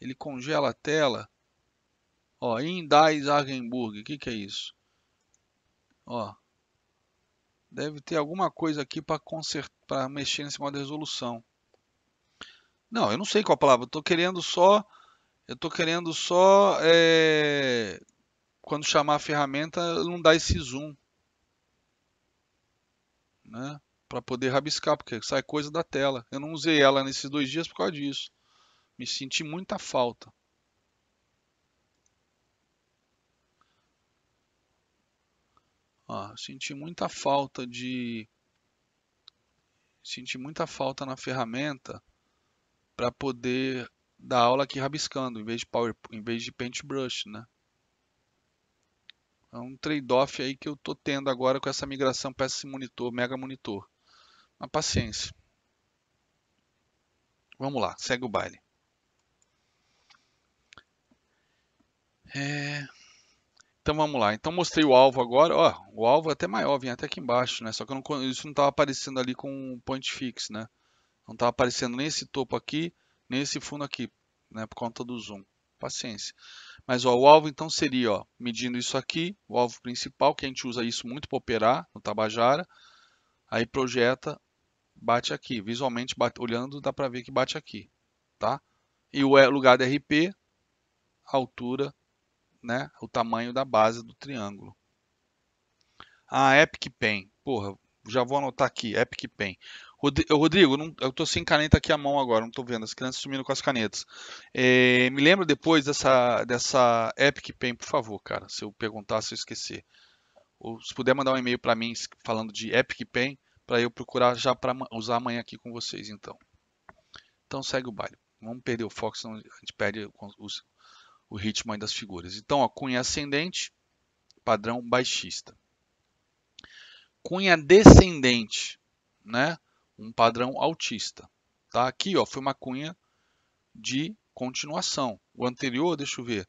Ele congela a tela. Ó, Indais Argenburg, o que, que é isso? Ó, deve ter alguma coisa aqui para mexer nesse modo de resolução. Não, eu não sei qual palavra. Eu tô querendo só. Eu tô querendo só. É, quando chamar a ferramenta, não dar esse zoom. Né? Para poder rabiscar, porque sai coisa da tela. Eu não usei ela nesses dois dias por causa disso. Me senti muita falta. Ó, senti muita falta de. Senti muita falta na ferramenta para poder dar aula aqui rabiscando, em vez de power, em vez de paintbrush, né? É um trade-off aí que eu tô tendo agora com essa migração para esse monitor, mega monitor. Uma paciência. Vamos lá, segue o baile. É... Então vamos lá. Então mostrei o alvo agora. Ó, o alvo é até maior, vem até aqui embaixo, né? Só que não, isso não estava aparecendo ali com o point fix, né? Não estava tá aparecendo nem esse topo aqui, nem esse fundo aqui, né, por conta do zoom. Paciência. Mas ó, o alvo então seria, ó, medindo isso aqui, o alvo principal, que a gente usa isso muito para operar no Tabajara. Aí projeta, bate aqui. Visualmente, bate, olhando, dá para ver que bate aqui. Tá? E o é, lugar do RP, a altura, né, o tamanho da base do triângulo. A ah, Epic Pen. Porra, já vou anotar aqui, Epic Pen. Rodrigo, não, eu estou sem caneta aqui à mão agora, não estou vendo, as crianças sumindo com as canetas. É, me lembra depois dessa, dessa Epic Pen, por favor, cara, se eu perguntar, se eu esquecer. Ou se puder mandar um e-mail para mim falando de Epic Pen, para eu procurar já para usar amanhã aqui com vocês, então. Então segue o baile. Vamos perder o foco, senão a gente perde o ritmo das figuras. Então, ó, cunha ascendente, padrão baixista cunha descendente, né? Um padrão autista. Tá? Aqui ó, foi uma cunha de continuação. O anterior, deixa eu ver,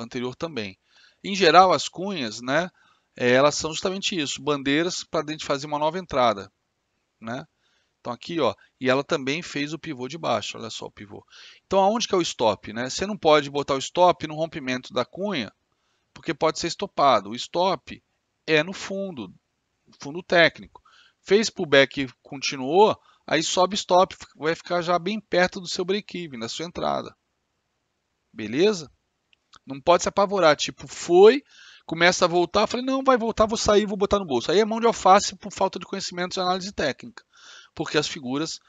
anterior também. Em geral, as cunhas, né? É, elas são justamente isso, bandeiras para fazer uma nova entrada, né? Então aqui, ó, e ela também fez o pivô de baixo, olha só o pivô. Então aonde que é o stop, né? Você não pode botar o stop no rompimento da cunha, porque pode ser estopado. O stop é no fundo fundo técnico. Fez pullback e continuou, aí sobe stop, vai ficar já bem perto do seu break-even, da sua entrada. Beleza? Não pode se apavorar, tipo, foi, começa a voltar, falei, não, vai voltar, vou sair, vou botar no bolso. Aí é mão de alface por falta de conhecimento de análise técnica. Porque as figuras,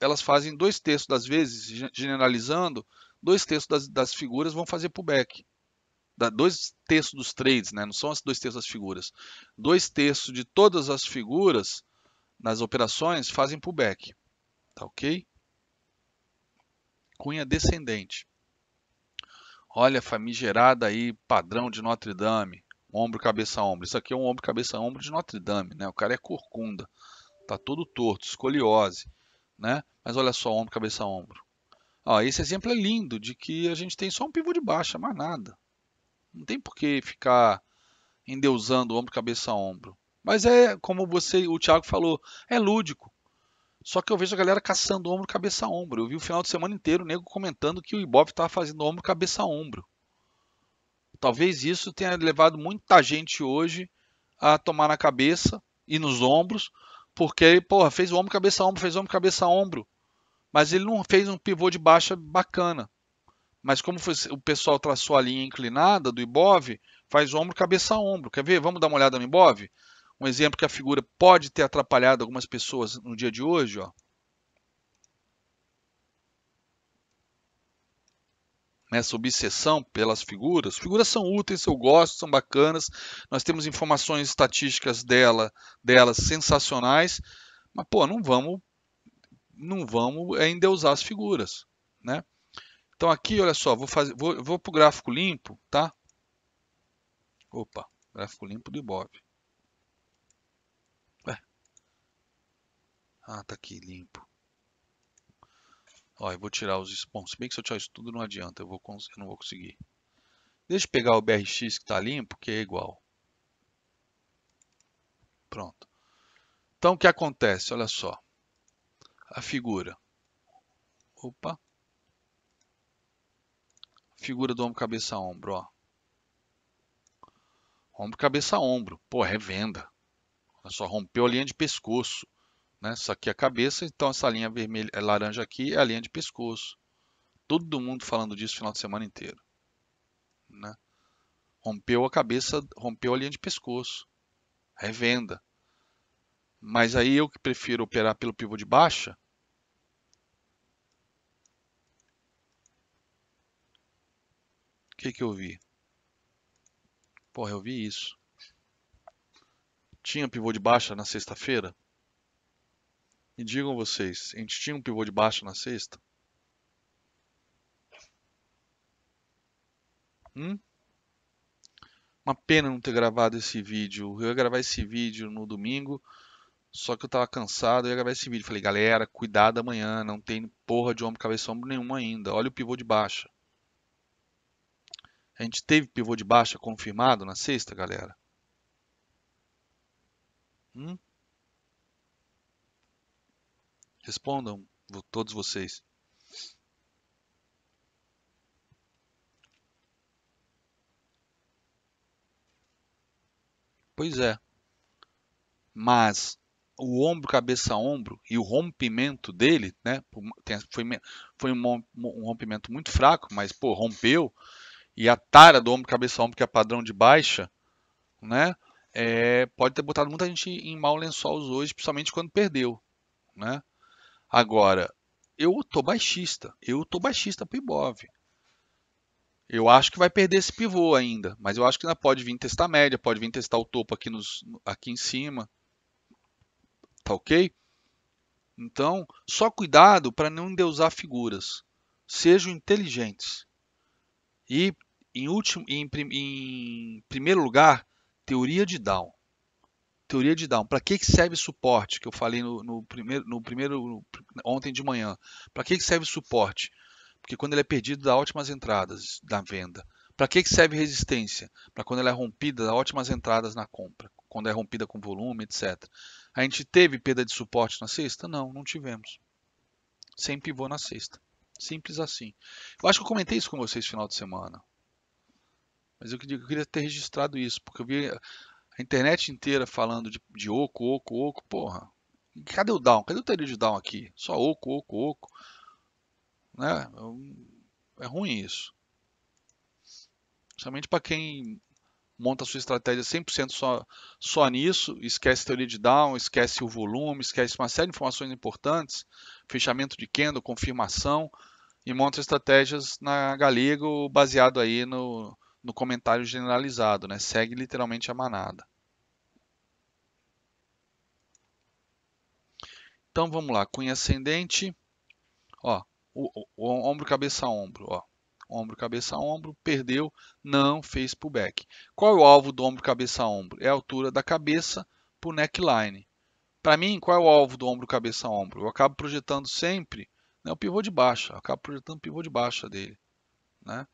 elas fazem dois terços das vezes, generalizando, dois terços das, das figuras vão fazer pullback dois terços dos trades, né? não são as dois terços das figuras. Dois terços de todas as figuras nas operações fazem pullback. Tá ok? Cunha descendente. Olha a famigerada aí, padrão de Notre Dame. Ombro, cabeça, ombro. Isso aqui é um ombro, cabeça, ombro de Notre Dame, né? O cara é corcunda. Tá todo torto, escoliose, né? Mas olha só, ombro, cabeça, ombro. Ó, esse exemplo é lindo de que a gente tem só um pivô de baixa, mais nada. Não tem por que ficar endeusando ombro, cabeça ombro. Mas é, como você, o Thiago falou, é lúdico. Só que eu vejo a galera caçando ombro, cabeça ombro. Eu vi o final de semana inteiro o nego comentando que o Ibov estava fazendo ombro, cabeça ombro. Talvez isso tenha levado muita gente hoje a tomar na cabeça e nos ombros, porque, porra, fez ombro, cabeça ombro, fez ombro, cabeça ombro. Mas ele não fez um pivô de baixa bacana. Mas como foi, o pessoal traçou a linha inclinada do IBOV, faz ombro, cabeça a ombro. Quer ver? Vamos dar uma olhada no IBOV? Um exemplo que a figura pode ter atrapalhado algumas pessoas no dia de hoje. Ó. Nessa obsessão pelas figuras. Figuras são úteis, eu gosto, são bacanas. Nós temos informações estatísticas dela, delas sensacionais. Mas, pô, não vamos, não vamos endeusar as figuras. Né? Então aqui, olha só, vou, fazer, vou, vou para o gráfico limpo, tá? Opa, gráfico limpo do Ibov. Ué. Ah, tá aqui, limpo. Ó, eu vou tirar os... Bom, se bem que se eu tirar isso tudo não adianta, eu, vou, eu não vou conseguir. Deixa eu pegar o BRX que está limpo, que é igual. Pronto. Então, o que acontece? Olha só. A figura. Opa figura do ombro cabeça ombro, ó. Ombro cabeça ombro. Pô, é venda. Ela só rompeu a linha de pescoço, né? Isso aqui é a cabeça, então essa linha vermelha, é laranja aqui é a linha de pescoço. Todo mundo falando disso o final de semana inteiro, né? Rompeu a cabeça, rompeu a linha de pescoço. É venda. Mas aí eu que prefiro operar pelo pivô de baixa, que, que eu vi? Porra, eu vi isso. Tinha pivô de baixa na sexta-feira? Me digam vocês, a gente tinha um pivô de baixa na sexta? Hum? Uma pena não ter gravado esse vídeo. Eu ia gravar esse vídeo no domingo, só que eu tava cansado, eu ia gravar esse vídeo. Falei, galera, cuidado amanhã, não tem porra de homem cabeça, ombro nenhum ainda. Olha o pivô de baixa. A gente teve pivô de baixa confirmado na sexta, galera? Hum? Respondam todos vocês. Pois é. Mas o ombro cabeça ombro e o rompimento dele, né? Foi, foi um rompimento muito fraco, mas pô, rompeu e a tara do ombro cabeça ombro que é padrão de baixa, né? É, pode ter botado muita gente em mau lençol hoje, principalmente quando perdeu, né? Agora, eu tô baixista, eu tô baixista pro Ibov. Eu acho que vai perder esse pivô ainda, mas eu acho que ainda pode vir testar a média, pode vir testar o topo aqui, nos, aqui em cima. Tá ok? Então, só cuidado para não endeusar figuras. Sejam inteligentes. E em, último, em, em primeiro lugar, teoria de Down. Teoria de Down. Para que, que serve suporte? Que eu falei no, no primeiro, no primeiro no, ontem de manhã. Para que, que serve suporte? Porque quando ele é perdido, dá ótimas entradas da venda. Para que, que serve resistência? Para quando ela é rompida, dá ótimas entradas na compra. Quando é rompida com volume, etc. A gente teve perda de suporte na sexta? Não, não tivemos. Sem pivô na sexta. Simples assim. Eu acho que eu comentei isso com vocês no final de semana. Mas eu queria, eu queria ter registrado isso, porque eu vi a internet inteira falando de, de oco, oco, oco, porra. Cadê o down? Cadê o teria de down aqui? Só oco, oco, oco. Né? É ruim isso. Somente para quem monta sua estratégia 100% só, só nisso, esquece teoria de down, esquece o volume, esquece uma série de informações importantes, fechamento de candle, confirmação, e monta estratégias na galego baseado aí no, no comentário generalizado, né? Segue literalmente a manada. Então vamos lá, cunha ascendente, ó, o, o, o ombro cabeça ombro, ó, ombro cabeça ombro, perdeu, não fez pullback. Qual é o alvo do ombro cabeça ombro? É a altura da cabeça para o neckline. Para mim, qual é o alvo do ombro cabeça ombro? Eu acabo projetando sempre né, o pivô de baixa, eu acabo projetando o pivô de baixa dele, né?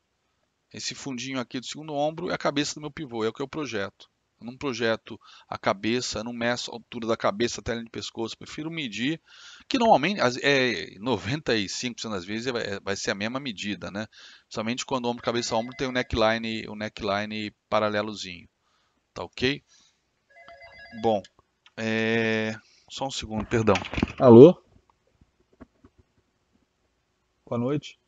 esse fundinho aqui do segundo ombro é a cabeça do meu pivô, é o que eu projeto. Eu não projeto a cabeça, não meço a altura da cabeça até a linha de pescoço, prefiro medir, que normalmente é 95% das vezes é, é, vai ser a mesma medida, né? Somente quando ombro, cabeça, ombro tem o um neckline, o um neckline paralelozinho. Tá ok? Bom, é... só um segundo, perdão. Alô? Boa noite.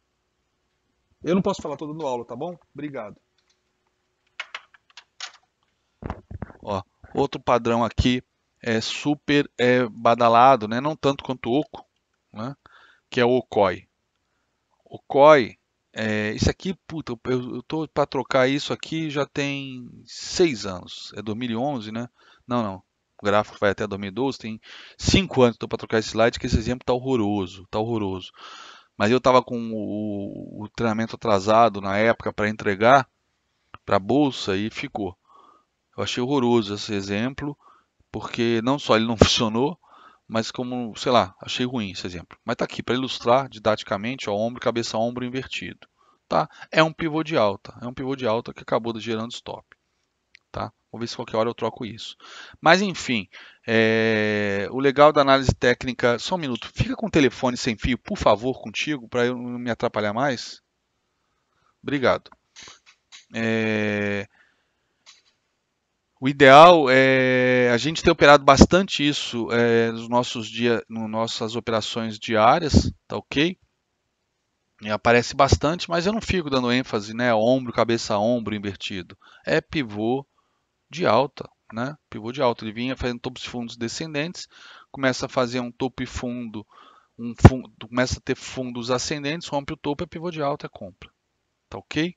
Eu não posso falar, tô dando aula, tá bom? Obrigado. Ó, outro padrão aqui é super é, badalado, né? não tanto quanto oco, né? que é o OCOI. OCOI, é, isso aqui, puta, eu, eu tô para trocar isso aqui já tem seis anos, é 2011, né? Não, não, o gráfico vai até 2012, tem cinco anos que estou para trocar esse slide, que esse exemplo tá horroroso, tá horroroso mas eu estava com o, o, treinamento atrasado na época para entregar para a bolsa e ficou. Eu achei horroroso esse exemplo, porque não só ele não (laughs) funcionou, mas como, sei lá, achei ruim esse exemplo. Mas está aqui para ilustrar didaticamente, ó, ombro, cabeça, ombro invertido. Tá? É um pivô de alta, é um pivô de alta que acabou gerando stop. Vou ver se qualquer hora eu troco isso. Mas enfim, é... o legal da análise técnica. Só um minuto. Fica com o telefone sem fio, por favor, contigo, para eu não me atrapalhar mais. Obrigado. É... O ideal é a gente ter operado bastante isso é, nos nossos dias, no nossas operações diárias, tá ok? E aparece bastante, mas eu não fico dando ênfase, né? Ombro, cabeça, ombro invertido. É pivô, de alta, né? Pivô de alta. Ele vinha fazendo topos e fundos descendentes, começa a fazer um topo e fundo, um fundo, começa a ter fundos ascendentes, rompe o topo, é pivô de alta, é compra. Tá ok?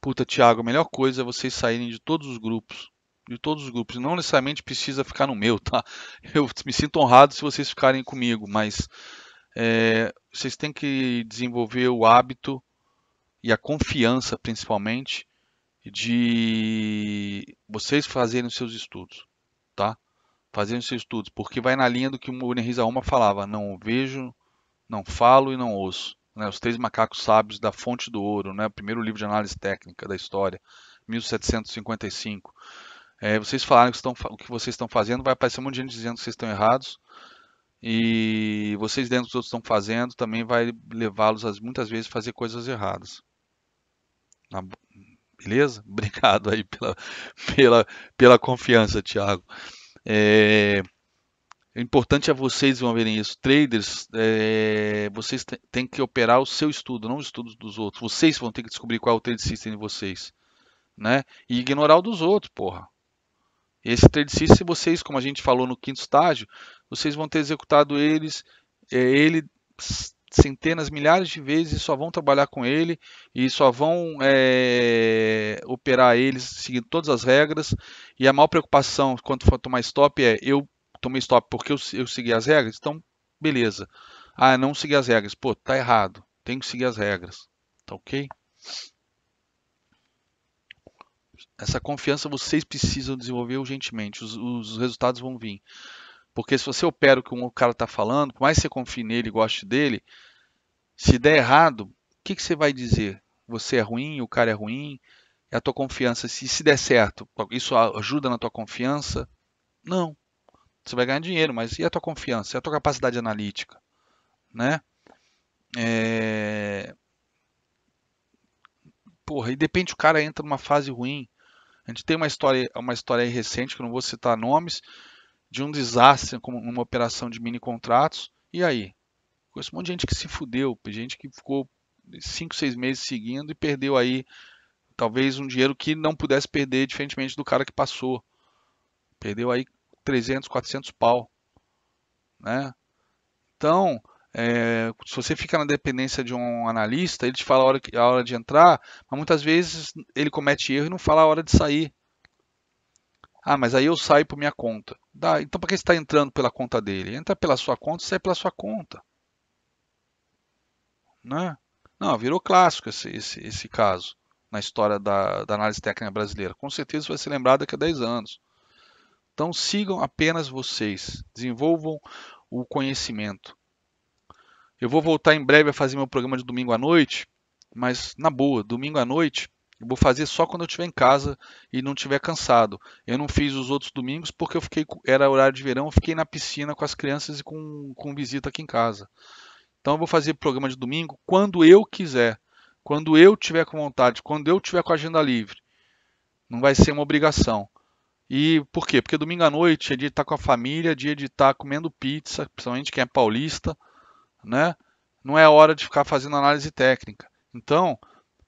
Puta, Thiago, a melhor coisa é vocês saírem de todos os grupos. De todos os grupos. Não necessariamente precisa ficar no meu, tá? (laughs) Eu me sinto honrado se vocês ficarem comigo, mas é, vocês têm que desenvolver o hábito e a confiança, principalmente, de vocês fazerem os seus estudos, tá? Fazendo os seus estudos, porque vai na linha do que o Munir Alma falava, não vejo, não falo e não ouço. Né? Os Três Macacos Sábios da Fonte do Ouro, né? o primeiro livro de análise técnica da história, 1755. É, vocês falarem que estão, o que vocês estão fazendo, vai aparecer um monte de gente dizendo que vocês estão errados, e vocês dentro dos outros estão fazendo também vai levá-los muitas vezes a fazer coisas erradas. Beleza? (laughs) Obrigado aí pela, pela, pela confiança, Thiago. É, o é importante é vocês vão verem isso. Traders, é, vocês têm que operar o seu estudo, não o estudos dos outros. Vocês vão ter que descobrir qual é o trade system de vocês. Né? E ignorar o dos outros, porra. Esse trade system, vocês, como a gente falou no quinto estágio, vocês vão ter executado eles, é, ele centenas, milhares de vezes e só vão trabalhar com ele e só vão é, operar eles seguindo todas as regras. E a maior preocupação quando for tomar stop é: eu tomei stop porque eu, eu segui as regras? Então, beleza. Ah, não segui as regras. Pô, tá errado. Tem que seguir as regras. Tá ok? Essa confiança vocês precisam desenvolver urgentemente. Os, os resultados vão vir. Porque se você opera o que um cara está falando, por mais que você confie nele e goste dele, se der errado, o que, que, você vai dizer? Você é ruim, o cara é ruim, é a tua confiança. Se, se der certo, isso ajuda na tua confiança? Não. Você vai ganhar dinheiro, mas e a tua confiança? E a tua capacidade analítica? Né? É... Porra, e de repente o cara entra numa fase ruim. A gente tem uma história, uma história recente, que eu não vou citar nomes, de um desastre como uma operação de mini contratos. E aí? Conheço um monte de gente que se fudeu, gente que ficou 5, 6 meses seguindo e perdeu aí talvez um dinheiro que não pudesse perder, diferentemente do cara que passou. Perdeu aí 300, 400 pau. Né? Então, é, se você fica na dependência de um analista, ele te fala a hora, a hora de entrar, mas muitas vezes ele comete erro e não fala a hora de sair. Ah, mas aí eu saio por minha conta. Dá, então para que você está entrando pela conta dele? Entra pela sua conta sai pela sua conta. Né? Não, virou clássico esse, esse, esse caso na história da, da análise técnica brasileira. Com certeza vai ser lembrado daqui a 10 anos. Então sigam apenas vocês, desenvolvam o conhecimento. Eu vou voltar em breve a fazer meu programa de domingo à noite, mas na boa, domingo à noite eu vou fazer só quando eu estiver em casa e não estiver cansado. Eu não fiz os outros domingos porque eu fiquei era horário de verão, eu fiquei na piscina com as crianças e com, com visita aqui em casa. Então eu vou fazer programa de domingo quando eu quiser, quando eu tiver com vontade, quando eu tiver com a agenda livre. Não vai ser uma obrigação. E por quê? Porque domingo à noite é dia de estar com a família, é dia de estar comendo pizza, principalmente quem é paulista, né? Não é hora de ficar fazendo análise técnica. Então,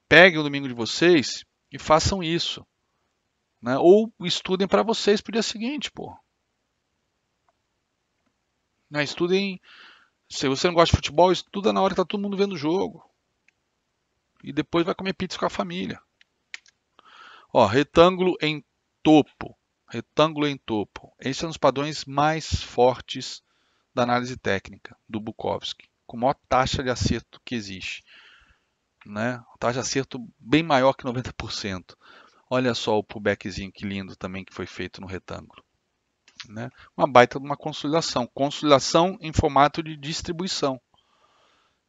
peguem o domingo de vocês e façam isso. Né? Ou estudem para vocês para o dia seguinte, pô. Né? Estudem. Se você não gosta de futebol, estuda na hora que tá todo mundo vendo o jogo. E depois vai comer pizza com a família. Ó, retângulo em topo. Retângulo em topo. Esses são é os padrões mais fortes da análise técnica do Bukowski, com a maior taxa de acerto que existe né? Taxa de acerto bem maior que 90%. Olha só o pullbackzinho que lindo também que foi feito no retângulo. Né? Uma baita de uma consolidação. Consolidação em formato de distribuição.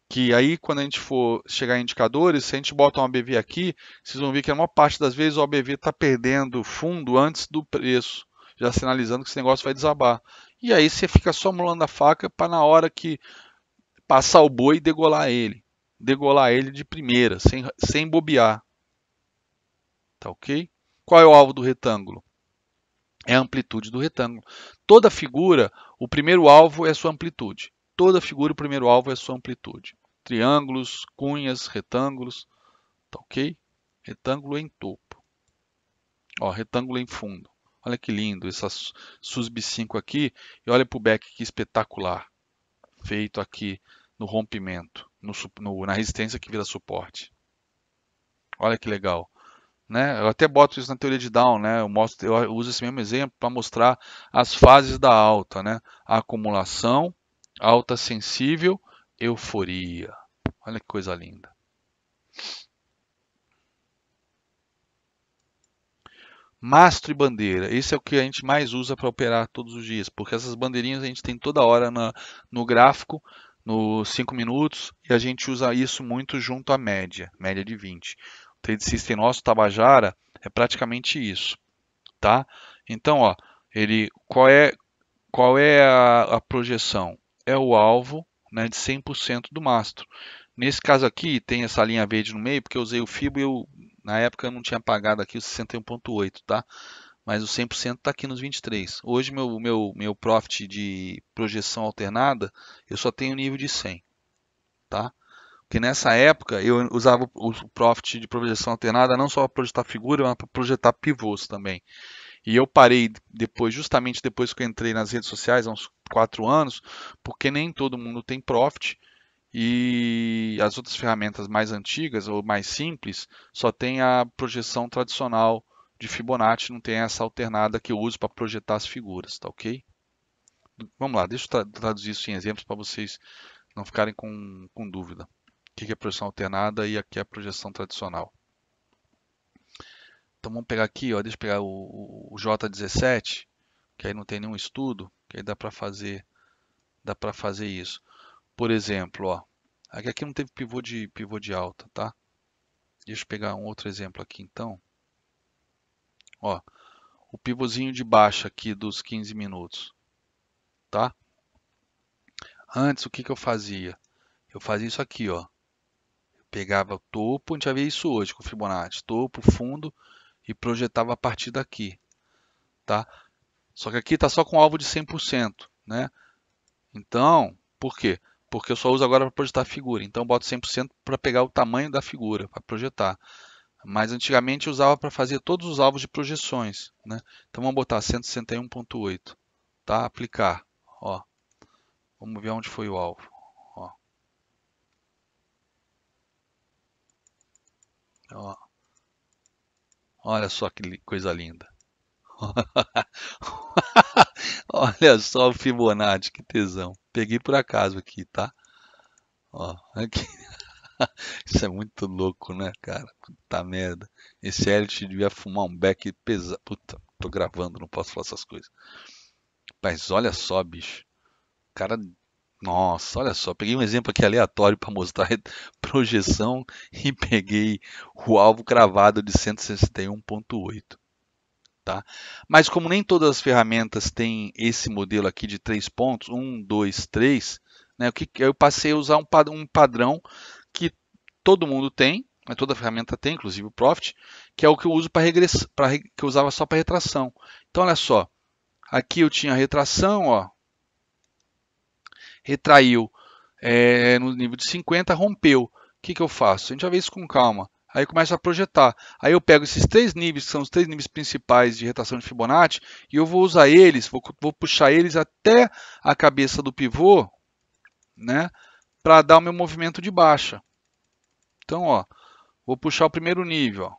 Que aí, quando a gente for chegar em indicadores, se a gente bota um ABV aqui, vocês vão ver que a maior parte das vezes o ABV está perdendo fundo antes do preço, já sinalizando que esse negócio vai desabar. E aí você fica só molando a faca para na hora que passar o boi degolar ele degolar ele de primeira, sem, sem bobear. Tá ok? Qual é o alvo do retângulo? É a amplitude do retângulo. Toda figura, o primeiro alvo é sua amplitude. Toda figura, o primeiro alvo é sua amplitude. Triângulos, cunhas, retângulos. Tá ok? Retângulo em topo. Ó, retângulo em fundo. Olha que lindo essa SUSB 5 aqui. E olha para o back que espetacular. Feito aqui no rompimento no, no, na resistência que vira suporte. Olha que legal. Né? Eu até boto isso na teoria de Down, né? Eu, mostro, eu uso esse mesmo exemplo para mostrar as fases da alta, né? A acumulação, alta sensível, euforia. Olha que coisa linda. Mastro e bandeira. Esse é o que a gente mais usa para operar todos os dias, porque essas bandeirinhas a gente tem toda hora na, no gráfico nos 5 minutos e a gente usa isso muito junto à média, média de 20. O trade system nosso Tabajara é praticamente isso, tá? Então, ó, ele qual é qual é a, a projeção? É o alvo, né, de 100% do mastro. Nesse caso aqui tem essa linha verde no meio porque eu usei o fibo e eu na época eu não tinha pagado aqui o 61.8, tá? mas o 100% está aqui nos 23. Hoje meu meu meu profit de projeção alternada, eu só tenho nível de 100, tá? Porque nessa época eu usava o profit de projeção alternada não só para projetar figura, mas para projetar pivôs também. E eu parei depois, justamente depois que eu entrei nas redes sociais há uns 4 anos, porque nem todo mundo tem profit e as outras ferramentas mais antigas ou mais simples só tem a projeção tradicional de Fibonacci não tem essa alternada que eu uso para projetar as figuras, tá ok? Vamos lá, deixa eu traduzir isso em exemplos para vocês não ficarem com, com dúvida. O que é projeção alternada e aqui é a projeção tradicional. Então vamos pegar aqui, ó, deixa eu pegar o, o J17, que aí não tem nenhum estudo, que aí dá para fazer, dá para fazer isso. Por exemplo, ó, aqui não teve pivô de pivô de alta, tá? Deixa eu pegar um outro exemplo aqui então. Ó, o pivôzinho de baixa aqui dos 15 minutos, tá? Antes, o que, que eu fazia? Eu fazia isso aqui, ó. pegava o topo, a gente já viu isso hoje com o Fibonacci, topo, fundo e projetava a partir daqui, tá? Só que aqui tá só com alvo de 100%, né? Então, por quê? Porque eu só uso agora para projetar a figura. Então, eu boto 100% para pegar o tamanho da figura, para projetar mas antigamente usava para fazer todos os alvos de projeções. Né? Então vamos botar 161.8, tá? aplicar. Ó. Vamos ver onde foi o alvo. Ó. Ó. Olha só que coisa linda. (laughs) Olha só o Fibonacci, que tesão. Peguei por acaso aqui, tá? Ó, aqui. (laughs) Isso é muito louco, né, cara? Puta merda. Esse Elliot devia fumar um beck pesado. Puta, tô gravando, não posso falar essas coisas. Mas olha só, bicho. Cara, nossa, olha só. Peguei um exemplo aqui aleatório para mostrar (laughs) projeção e peguei o alvo cravado de 161.8. Tá? Mas como nem todas as ferramentas têm esse modelo aqui de três pontos, um, dois, três, né, o que eu passei a usar um padrão todo mundo tem, né, toda ferramenta tem, inclusive o Profit, que é o que eu uso para regressão, que eu usava só para retração. Então olha só, aqui eu tinha retração, ó, retraiu é, no nível de 50, rompeu. O que, que eu faço? A gente já vê isso com calma. Aí começa a projetar. Aí eu pego esses três níveis, que são os três níveis principais de retração de Fibonacci, e eu vou usar eles, vou, vou puxar eles até a cabeça do pivô, né, para dar o meu movimento de baixa. Então, ó, vou puxar o primeiro nível. Ó.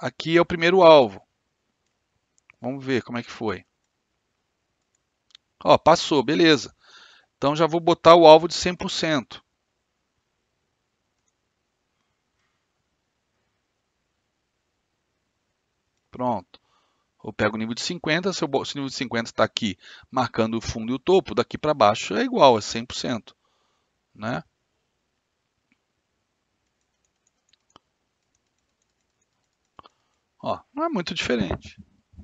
Aqui é o primeiro alvo. Vamos ver como é que foi. Ó, passou, beleza. Então já vou botar o alvo de 100%. Pronto. Eu pego o nível de 50, se, o nível de 50 está aqui marcando o fundo e o topo, daqui para baixo é igual, é 100%. Né? Ó, não é muito diferente.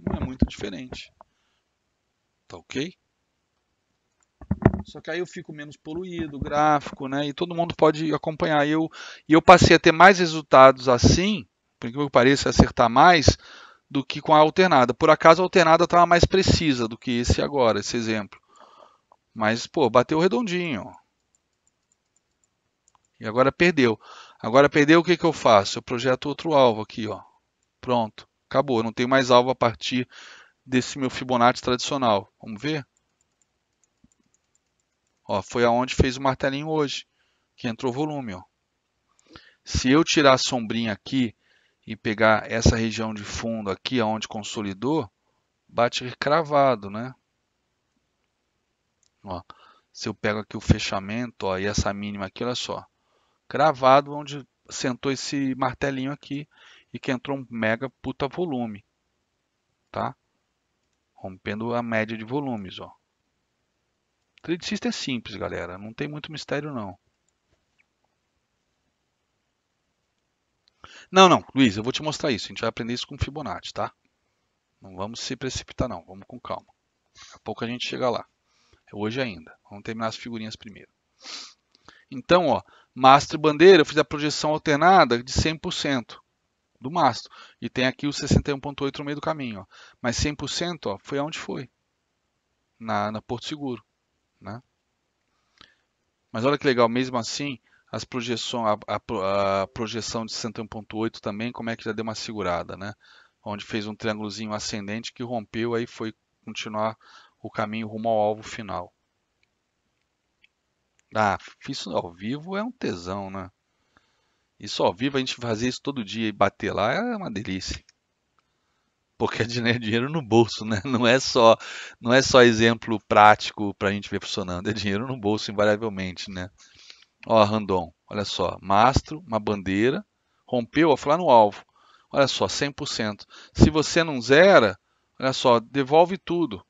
Não é muito diferente. Tá ok? Só que aí eu fico menos poluído, gráfico, né? E todo mundo pode acompanhar. E eu, eu passei a ter mais resultados assim, por que eu pareça acertar mais, do que com a alternada. Por acaso a alternada estava mais precisa do que esse agora, esse exemplo. Mas, pô, bateu redondinho. E agora perdeu. Agora perdeu, o que, que eu faço? Eu projeto outro alvo aqui, ó. Pronto, acabou. não tenho mais alvo a partir desse meu Fibonacci tradicional. Vamos ver? Ó, foi aonde fez o martelinho hoje, que entrou volume. Ó. Se eu tirar a sombrinha aqui e pegar essa região de fundo aqui, aonde consolidou, bate cravado, né? Ó, se eu pego aqui o fechamento ó, e essa mínima aqui, olha só, cravado onde sentou esse martelinho aqui e que entrou um mega puta volume, tá? Rompendo a média de volumes, ó. Trade System é simples, galera, não tem muito mistério não. Não, não, Luiz, eu vou te mostrar isso, a gente vai aprender isso com Fibonacci, tá? Não vamos se precipitar não, vamos com calma. Daqui a pouco a gente chega lá. É hoje ainda. Vamos terminar as figurinhas primeiro. Então, ó, mastro e bandeira, eu fiz a projeção alternada de 100% do mastro. E tem aqui o 61,8 no meio do caminho. Ó. Mas 100% ó, foi aonde foi. Na, na Porto Seguro. Né? Mas olha que legal, mesmo assim, as projeção, a, a, a projeção de 61,8 também, como é que já deu uma segurada. Né? Onde fez um triângulozinho ascendente que rompeu, aí foi continuar o caminho rumo ao alvo final. Ah, isso ao vivo é um tesão, né? Isso ao vivo, a gente fazer isso todo dia e bater lá é uma delícia. Porque é dinheiro no bolso, né? Não é só, não é só exemplo prático para a gente ver funcionando, é dinheiro no bolso invariavelmente, né? Ó, Randon, olha só, mastro, uma bandeira, rompeu, ó, foi lá no alvo. Olha só, 100%. Se você não zera, olha só, devolve tudo.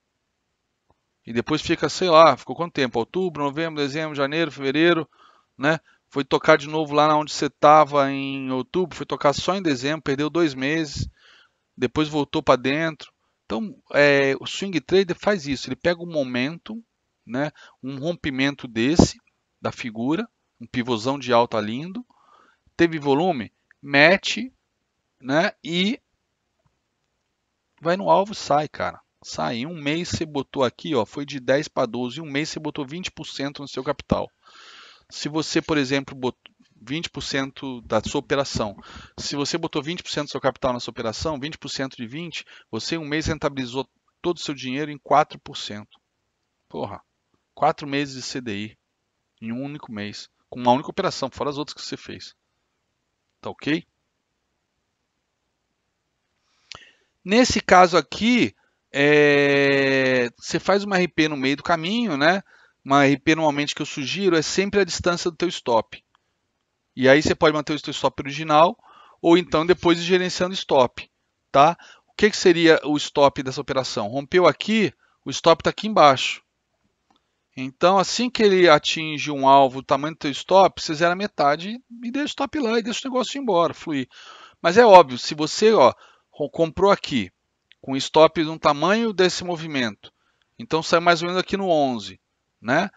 E depois fica, sei lá, ficou quanto tempo? Outubro, novembro, dezembro, janeiro, fevereiro, né? foi tocar de novo lá onde você estava em outubro, foi tocar só em dezembro, perdeu dois meses, depois voltou para dentro. Então, é, o swing trader faz isso, ele pega um momento, né, um rompimento desse, da figura, um pivôzão de alta lindo, teve volume, mete, né, e vai no alvo sai, cara. Sai, um mês você botou aqui, ó, foi de 10 para 12, um mês você botou 20% no seu capital. Se você, por exemplo, botou 20% da sua operação. Se você botou 20% do seu capital na sua operação, 20% de 20, você em um mês rentabilizou todo o seu dinheiro em 4%. Porra, 4 meses de CDI em um único mês, com uma única operação, fora as outras que você fez. Tá OK? Nesse caso aqui, é, você faz uma RP no meio do caminho, né? uma RP normalmente que eu sugiro é sempre a distância do teu stop. E aí você pode manter o teu stop original ou então depois gerenciando stop, tá? O que, que seria o stop dessa operação? Rompeu aqui, o stop está aqui embaixo. Então, assim que ele atinge um alvo, o tamanho do teu stop, você zera metade e deixa o stop lá e deixa o negócio ir embora, fluir. Mas é óbvio, se você ó, comprou aqui com stop de um tamanho desse movimento, então sai mais ou menos aqui no 11 né?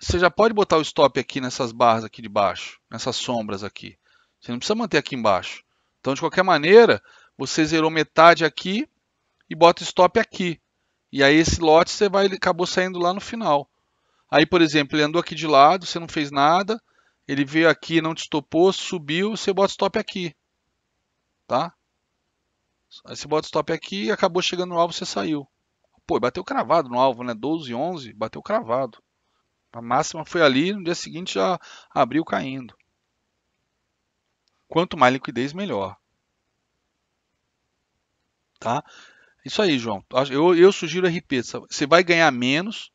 Você já pode botar o stop aqui nessas barras aqui de baixo, nessas sombras aqui. Você não precisa manter aqui embaixo. Então, de qualquer maneira, você zerou metade aqui e bota stop aqui. E aí esse lote você vai, acabou saindo lá no final. Aí, por exemplo, ele andou aqui de lado, você não fez nada, ele veio aqui, não te estopou, subiu, você bota stop aqui. Tá? Aí você bota stop aqui e acabou chegando no alvo, você saiu. Pô, bateu cravado no alvo, né? 12, 11, bateu cravado. A máxima foi ali no dia seguinte já abriu caindo. Quanto mais liquidez, melhor. Tá? Isso aí, João. Eu, eu sugiro RP. Você vai ganhar menos,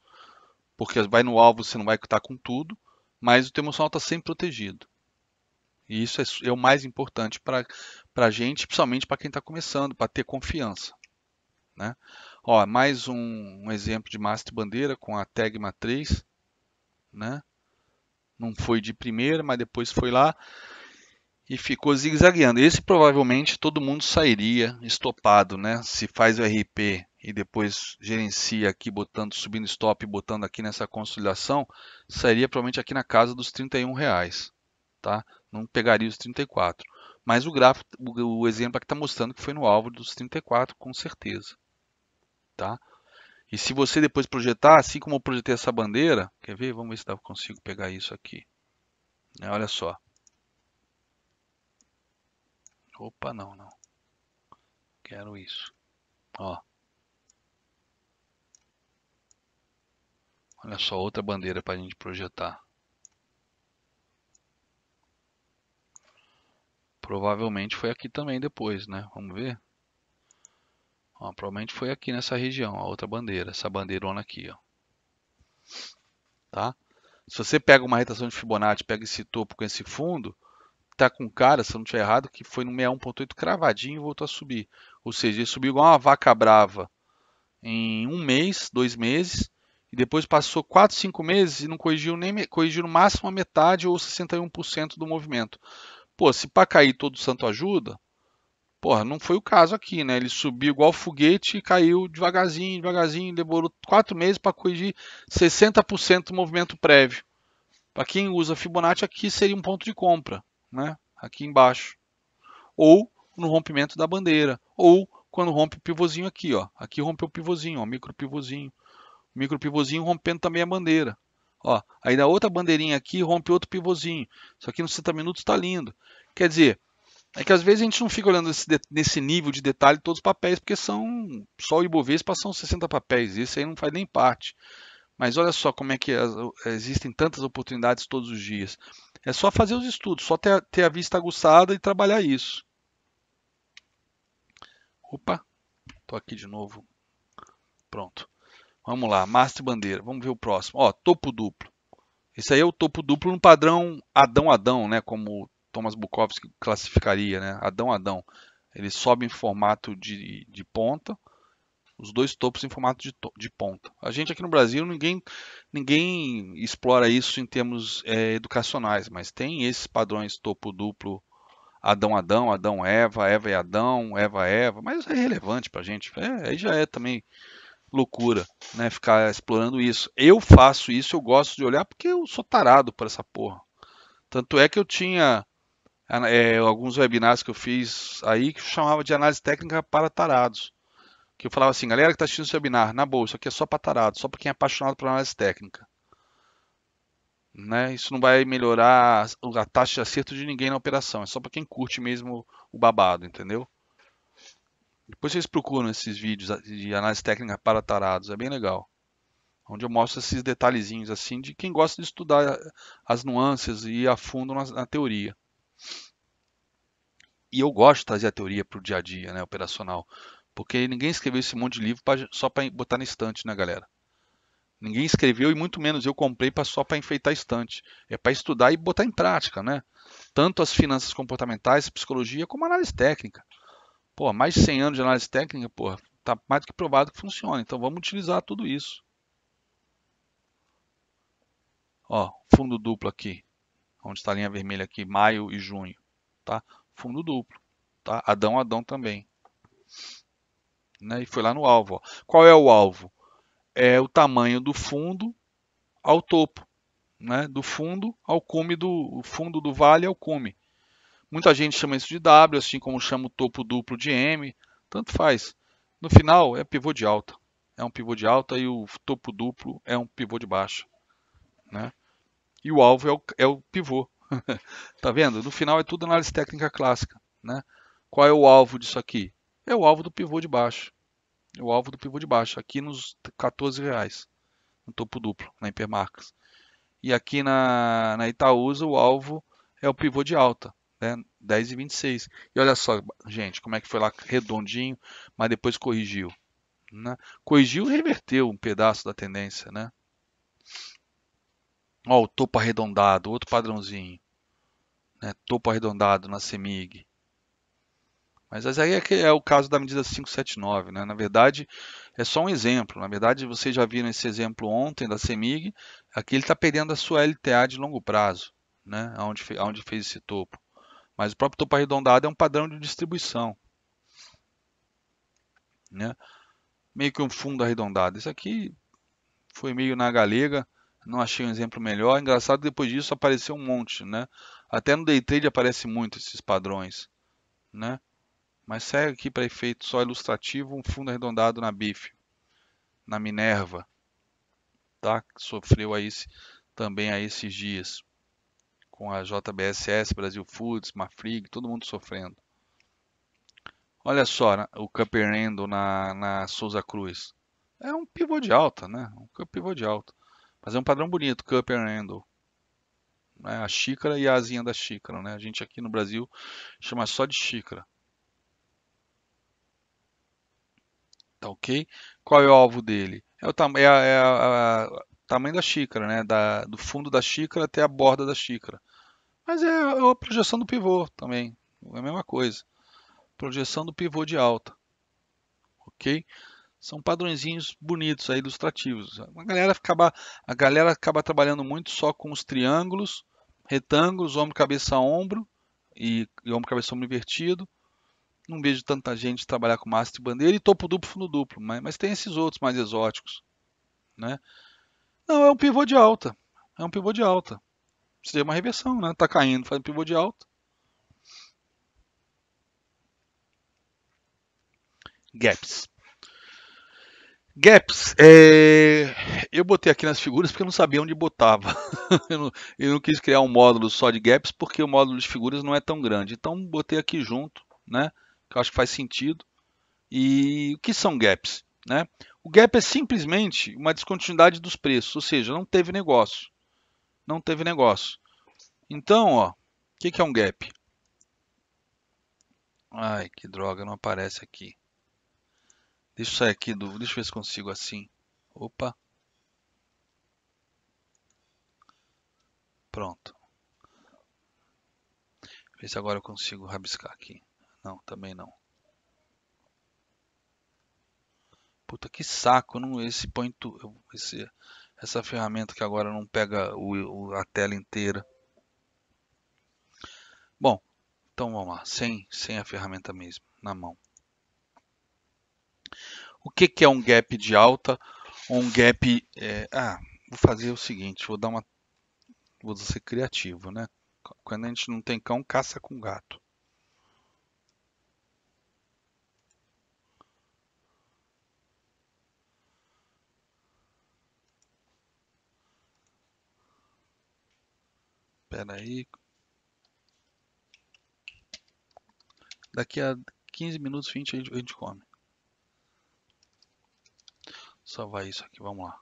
porque vai no alvo, você não vai estar com tudo, mas o teu emocional está sempre protegido. E isso é, é o mais importante para a gente, principalmente para quem está começando, para ter confiança. Né? Ó, mais um, um exemplo de master bandeira com a Tegma 3 né? Não foi de primeira, mas depois foi lá e ficou zigue-zagueando. Esse provavelmente todo mundo sairia estopado, né? Se faz o RP e depois gerencia aqui botando, subindo stop, botando aqui nessa consolidação, sairia provavelmente aqui na casa dos 31 reais, tá? Não pegaria os 34. Mas o gráfico, o, exemplo aqui está mostrando que foi no alvo dos 34, com certeza, tá? E se você depois projetar, assim como eu projetei essa bandeira, quer ver? Vamos ver se eu consigo pegar isso aqui. É, olha só. Opa, não, não. Quero isso. Ó. Olha só, outra bandeira para a gente projetar. Provavelmente foi aqui também depois, né? Vamos ver. Ó, provavelmente foi aqui nessa região, a outra bandeira, essa bandeirona aqui, ó. Tá? Se você pega uma retração de Fibonacci, pega esse topo com esse fundo, tá com cara, se eu não estiver errado, que foi no 61.8 cravadinho e voltou a subir. Ou seja, ele subiu igual uma vaca brava em um mês, dois meses, e depois passou 4, 5 meses e não corrigiu nem corrigiu no máximo a metade ou 61% do movimento. Pô, se para cair todo santo ajuda, Porra, não foi o caso aqui, né? Ele subiu igual foguete e caiu devagarzinho, devagarzinho. Demorou quatro meses para corrigir 60% do movimento prévio. Para quem usa Fibonacci, aqui seria um ponto de compra, né? Aqui embaixo. Ou no rompimento da bandeira. Ou quando rompe o pivôzinho aqui, ó. Aqui rompeu o pivôzinho, ó, micro pivôzinho. Micro pivôzinho rompendo também a bandeira. Ó, aí da outra bandeirinha aqui rompe outro pivôzinho. Isso aqui nos 60 minutos está lindo. Quer dizer, é que às vezes a gente não fica olhando esse, nesse nível de detalhe todos os papéis, porque são só o Ibovespa são 60 papéis, isso aí não faz nem parte. Mas olha só como é que as, existem tantas oportunidades todos os dias. É só fazer os estudos, só ter, ter a vista aguçada e trabalhar isso. Opa, tô aqui de novo. Pronto. Vamos lá, Master Bandeira. Vamos ver o próximo. Ó, topo duplo. Esse aí é o topo duplo no padrão Adão-Adão, né? Como Thomas Bukowski classificaria, né? Adão Adão. Ele sobe em formato de, de ponta, os dois topos em formato de, de ponta. A gente aqui no Brasil ninguém ninguém explora isso em termos é, educacionais, mas tem esses padrões topo duplo, Adão Adão, Adão Eva, Eva e Adão, Eva Eva, mas é relevante para a gente. É, aí já é também loucura, né? Ficar explorando isso. Eu faço isso, eu gosto de olhar porque eu sou tarado por essa porra. Tanto é que eu tinha ah, é, alguns webinars que eu fiz aí que chamava de análise técnica para tarados. Que eu falava assim, galera que está assistindo esse webinar, na boa, isso aqui é só para tarado, só para quem é apaixonado por análise técnica. Né? Isso não vai melhorar a taxa de acerto de ninguém na operação, é só para quem curte mesmo o babado, entendeu? Depois vocês procuram esses vídeos de análise técnica para tarados, é bem legal. Onde eu mostro esses detalhezinhos assim de quem gosta de estudar as nuances e ir na, na teoria. E eu gosto de trazer a teoria para o dia a dia, né, operacional, porque ninguém escreveu esse monte de livro pra, só para botar na estante, né, galera? Ninguém escreveu e muito menos eu comprei pra, só para enfeitar a estante. É para estudar e botar em prática, né? Tanto as finanças comportamentais, psicologia, como análise técnica. Pô, mais de 100 anos de análise técnica, pô, tá mais do que provado que funciona. Então vamos utilizar tudo isso. Ó, fundo duplo aqui onde está a linha vermelha aqui, maio e junho, tá? Fundo duplo, tá? Adão, Adão também. Né? E foi lá no alvo. Ó. Qual é o alvo? É o tamanho do fundo ao topo, né? Do fundo ao cume do fundo do vale ao cume. Muita gente chama isso de W, assim como chama o topo duplo de M, tanto faz. No final é pivô de alta. É um pivô de alta e o topo duplo é um pivô de baixa, né? e o alvo é o, é o pivô. (laughs) tá vendo? No final é tudo análise técnica clássica. Né? Qual é o alvo disso aqui? É o alvo do pivô de baixo. É o alvo do pivô de baixo, aqui nos 14 reais, no topo duplo, na Hipermarcas. E aqui na, na Itaúsa, o alvo é o pivô de alta, né? 10,26. E olha só, gente, como é que foi lá redondinho, mas depois corrigiu. Né? Corrigiu e reverteu um pedaço da tendência, né? Ó, o topo arredondado, outro padrãozinho. Né? Topo arredondado na CEMIG. Mas aí é, é o caso da medida 579, né? Na verdade, é só um exemplo. Na verdade, vocês já viram esse exemplo ontem da CEMIG. Aqui ele está perdendo a sua LTA de longo prazo, né? Onde, onde fez esse topo. Mas o próprio topo arredondado é um padrão de distribuição. Né? Meio que um fundo arredondado. Isso aqui foi meio na galega não achei um exemplo melhor. Engraçado, depois disso apareceu um monte, né? Até no day trade aparece muito esses padrões, né? Mas segue aqui para efeito só ilustrativo, um fundo arredondado na BIF, na Minerva, tá? Que sofreu aí também aí esses dias com a JBSS, Brasil Foods, Mafrig, todo mundo sofrendo. Olha só né, o Camperendo na, na Souza Cruz. É um pivô de alta, né? Um pivô de alta. Mas é um padrão bonito, cup and handle. É a xícara e a asinha da xícara, né? A gente aqui no Brasil chama só de xícara. Tá ok? Qual é o alvo dele? É o, tam é a, é a, a, tamanho da xícara, né? Da, do fundo da xícara até a borda da xícara. Mas é a projeção do pivô também. É a mesma coisa. Projeção do pivô de alta. Ok? são padrõezinhos bonitos, aí, ilustrativos. A galera, acaba, a galera acaba trabalhando muito só com os triângulos, retângulos, ombro, cabeça, ombro e, e ombro, cabeça, ombro invertido. Não vejo tanta gente trabalhar com mastro e bandeira e topo duplo, fundo duplo, mas, mas tem esses outros mais exóticos. Né? Não, é um pivô de alta. É um pivô de alta. Seria é uma reversão, né? Tá caindo, faz um pivô de alta. Gaps. Gaps, é... eu botei aqui nas figuras porque eu não sabia onde botava. (laughs) eu, não, eu, não, quis criar um módulo só de gaps porque o módulo de figuras não é tão grande. Então botei aqui junto, né? Que eu acho que faz sentido. E o que são gaps? Né? O gap é simplesmente uma descontinuidade dos preços, ou seja, não teve negócio. Não teve negócio. Então, ó, o que, que é um gap? Ai, que droga, não aparece aqui. Deixa eu sair aqui do. Deixa eu ver se consigo assim. Opa. Pronto. Ver se agora eu consigo rabiscar aqui. Não, também não. Puta que saco, não esse point esse essa ferramenta que agora não pega o, o, a tela inteira. Bom, então vamos lá, sem sem a ferramenta mesmo, na mão. O que, que é um gap de alta? Um gap. É... ah, vou fazer o seguinte: vou dar uma. Vou ser criativo, né? Quando a gente não tem cão, caça com gato. Espera aí. Daqui a 15 minutos, 20 a gente, a gente come salvar isso aqui, vamos lá.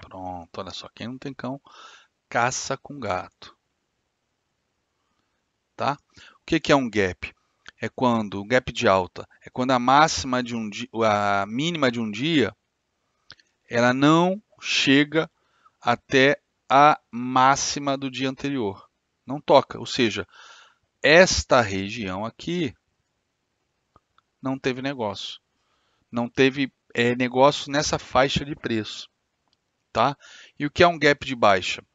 Pronto, olha só, quem não tem cão, caça com gato. Tá? O que, que é um gap? É quando, o gap de alta, é quando a máxima de um dia, a mínima de um dia, ela não chega até a máxima do dia anterior. Não toca, ou seja, esta região aqui não teve negócio. Não teve é, negócio nessa faixa de preço, tá? E o que é um gap de baixa? O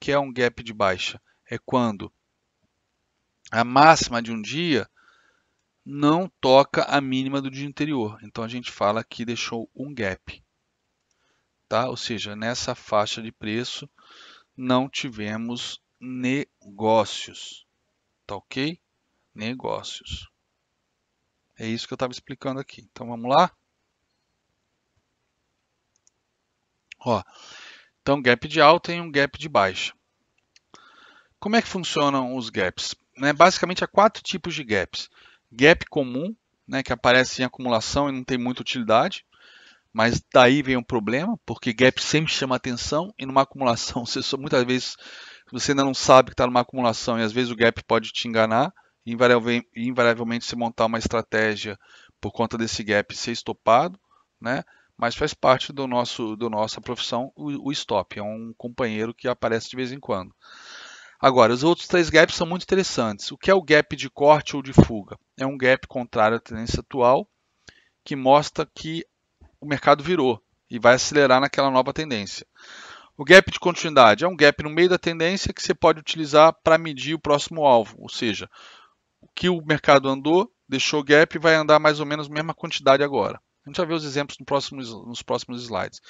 que é um gap de baixa? É quando a máxima de um dia não toca a mínima do dia anterior. Então a gente fala que deixou um gap. Tá? Ou seja, nessa faixa de preço não tivemos negócios. Tá OK? Negócios. É isso que eu estava explicando aqui. Então vamos lá? Ó, então, gap de alta e um gap de baixa. Como é que funcionam os gaps? Né, basicamente, há quatro tipos de gaps. Gap comum, né, que aparece em acumulação e não tem muita utilidade, mas daí vem um problema, porque gap sempre chama atenção e numa acumulação, (laughs) você só, muitas vezes você ainda não sabe que está numa acumulação e às vezes o gap pode te enganar e invariavelmente se montar uma estratégia por conta desse gap ser estopado, né? mas faz parte do nosso do nossa profissão o, o stop, é um companheiro que aparece de vez em quando. Agora, os outros três gaps são muito interessantes. O que é o gap de corte ou de fuga? É um gap contrário à tendência atual, que mostra que o mercado virou e vai acelerar naquela nova tendência. O gap de continuidade é um gap no meio da tendência que você pode utilizar para medir o próximo alvo, ou seja, o que o mercado andou, deixou gap e vai andar mais ou menos a mesma quantidade agora. A gente vai ver os exemplos no próximo, nos próximos slides.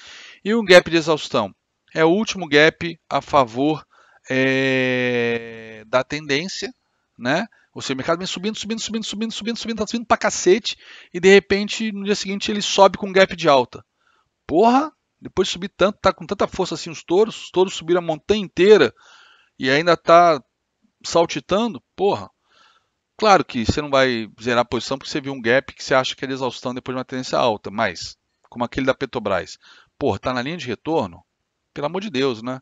E o gap de exaustão é o último gap a favor é, da tendência, né? Ou seja, o mercado vem subindo, subindo, subindo, subindo, subindo, subindo, tá subindo pra cacete, e de repente, no dia seguinte, ele sobe com um gap de alta. Porra, depois de subir tanto, tá com tanta força assim os touros, os touros subiram a montanha inteira e ainda tá saltitando, porra, Claro que você não vai zerar a posição porque você viu um gap que você acha que é de exaustão depois de uma tendência alta, mas como aquele da Petrobras, pô, tá na linha de retorno? Pelo amor de Deus, né?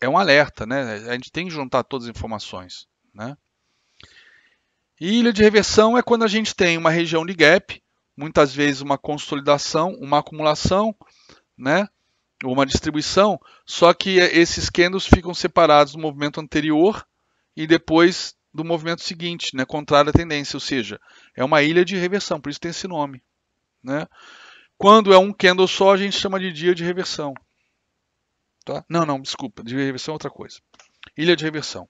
É um alerta, né? A gente tem que juntar todas as informações, né? E ilha de reversão é quando a gente tem uma região de gap, muitas vezes uma consolidação, uma acumulação, né? Uma distribuição, só que esses candles ficam separados do movimento anterior e depois do movimento seguinte, né, contrário à tendência, ou seja, é uma ilha de reversão, por isso tem esse nome. Né? Quando é um candle só, a gente chama de dia de reversão. Tá? Não, não, desculpa, dia de reversão é outra coisa. Ilha de reversão.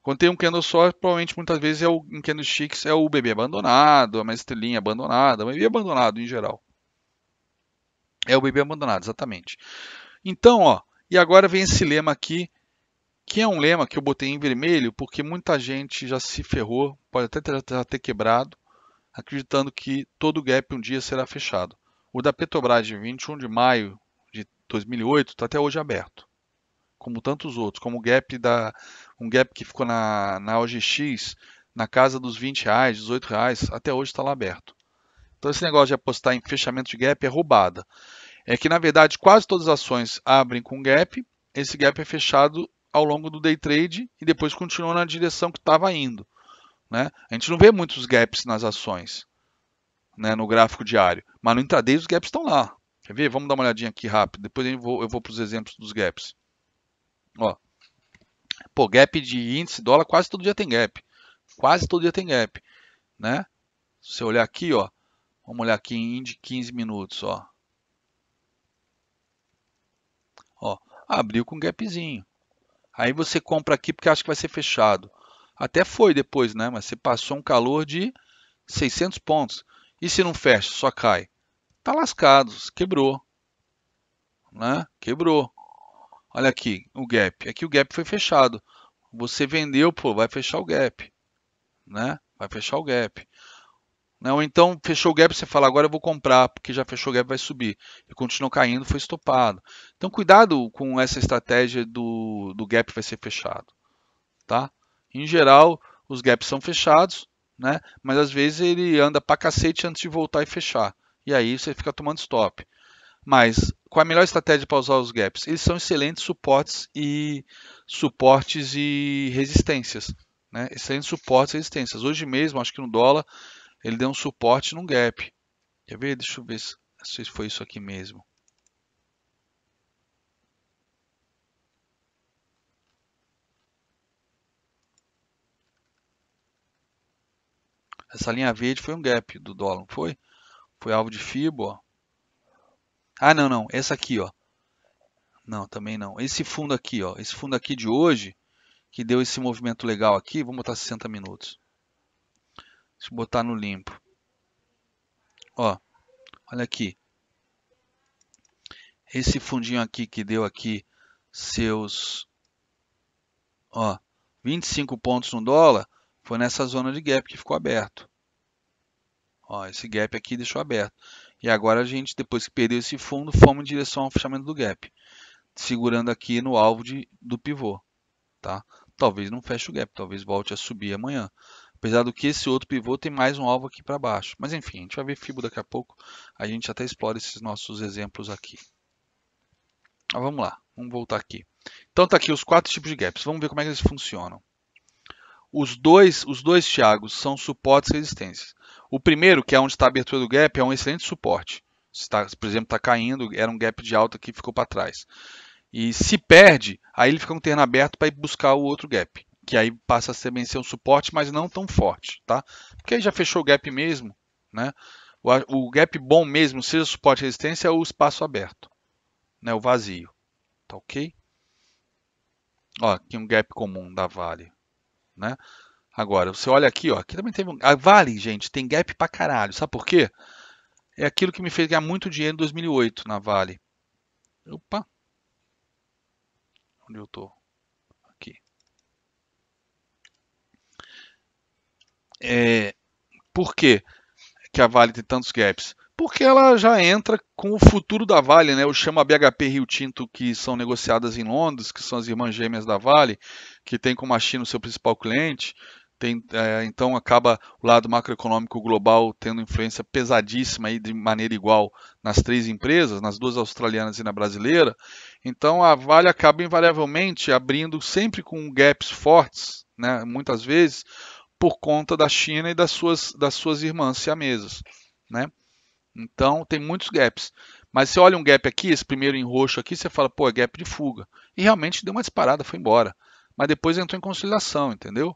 Quando tem um candle só, provavelmente muitas vezes é o, em candlesticks é o bebê abandonado, é a estrelinha abandonada, o é bebê abandonado em geral. É o bebê abandonado, exatamente. Então, ó, e agora vem esse lema aqui que é um lema que eu botei em vermelho porque muita gente já se ferrou, pode até ter, já ter quebrado, acreditando que todo gap um dia será fechado. O da Petrobras de 21 de maio de 2008 está até hoje aberto, como tantos outros, como o gap da um gap que ficou na, na OGX na casa dos 20 reais, 18 reais, até hoje está lá aberto. Então esse negócio de apostar em fechamento de gap é roubada. É que na verdade quase todas as ações abrem com gap, esse gap é fechado ao longo do day trade e depois continuou na direção que estava indo. Né? A gente não vê muitos gaps nas ações né, no gráfico diário, mas no intraday os gaps estão lá. Quer ver? Vamos dar uma olhadinha aqui rápido, depois eu vou, eu vou para os exemplos dos gaps. Ó. Pô, gap de índice dólar quase todo dia tem gap. Quase todo dia tem gap. Né? Se eu olhar aqui, ó, vamos olhar aqui em índice 15 minutos. Ó. Ó, abriu com um gapzinho. Aí você compra aqui porque acha que vai ser fechado. Até foi depois, né? Mas você passou um calor de 600 pontos. E se não fecha, só cai? Tá lascado, quebrou. Né? Quebrou. Olha aqui o gap. Aqui é o gap foi fechado. Você vendeu, pô, vai fechar o gap. Né? Vai fechar o gap. Né? Ou então fechou o gap, você fala, agora eu vou comprar, porque já fechou o gap, vai subir. E continuou caindo, foi estopado. Então cuidado com essa estratégia do, do gap vai ser fechado. Tá? Em geral, os gaps são fechados, né? mas às vezes ele anda pra cacete antes de voltar e fechar. E aí você fica tomando stop. Mas qual a melhor estratégia para usar os gaps? Eles são excelentes suportes e suportes e resistências. Né? Excelentes suportes e resistências. Hoje mesmo, acho que no dólar, ele deu um suporte num gap. Quer ver? Deixa eu ver se foi isso aqui mesmo. Essa linha verde foi um gap do dólar, não foi? Foi alvo de FIBO, Ah, não, não. Essa aqui, ó. Não, também não. Esse fundo aqui, ó. Esse fundo aqui de hoje, que deu esse movimento legal aqui. Vamos botar 60 minutos. Deixa eu botar no limpo. Ó, olha aqui. Esse fundinho aqui que deu aqui seus ó, 25 pontos no dólar, foi nessa zona de gap que ficou aberto. Ó, esse gap aqui deixou aberto. E agora a gente, depois que perdeu esse fundo, fomos em direção ao fechamento do gap. Segurando aqui no alvo de, do pivô. Tá? Talvez não feche o gap, talvez volte a subir amanhã. Apesar do que esse outro pivô tem mais um alvo aqui para baixo. Mas enfim, a gente vai ver FIBO daqui a pouco. A gente até explora esses nossos exemplos aqui. Mas vamos lá, vamos voltar aqui. Então tá aqui os quatro tipos de gaps. Vamos ver como é que eles funcionam. Os dois, os dois Thiagos são suportes e resistências. O primeiro, que é onde está a abertura do gap, é um excelente suporte. Se tá, por exemplo, está caindo, era um gap de alta que ficou para trás. E se perde, aí ele fica um terreno aberto para ir buscar o outro gap que aí passa a ser bem ser um suporte, mas não tão forte, tá? Porque aí já fechou o gap mesmo, né? O, o gap bom mesmo, seja suporte e resistência, é o espaço aberto, né? O vazio, tá ok? Ó, aqui um gap comum da Vale, né? Agora, você olha aqui, ó, aqui também teve um... A Vale, gente, tem gap pra caralho, sabe por quê? É aquilo que me fez ganhar muito dinheiro em 2008 na Vale. Opa! Onde eu tô? É, por quê que a Vale tem tantos gaps? Porque ela já entra com o futuro da Vale, né? O chama BHP Rio Tinto, que são negociadas em Londres, que são as irmãs gêmeas da Vale, que tem como a China o seu principal cliente. Tem, é, então acaba o lado macroeconômico global tendo influência pesadíssima aí de maneira igual nas três empresas, nas duas australianas e na brasileira. Então a Vale acaba invariavelmente abrindo sempre com gaps fortes, né? Muitas vezes por conta da China e das suas, das suas irmãs siamesas, né? Então tem muitos gaps. Mas você olha um gap aqui, esse primeiro em roxo aqui, você fala, pô, é gap de fuga. E realmente deu uma disparada, foi embora. Mas depois entrou em conciliação, entendeu?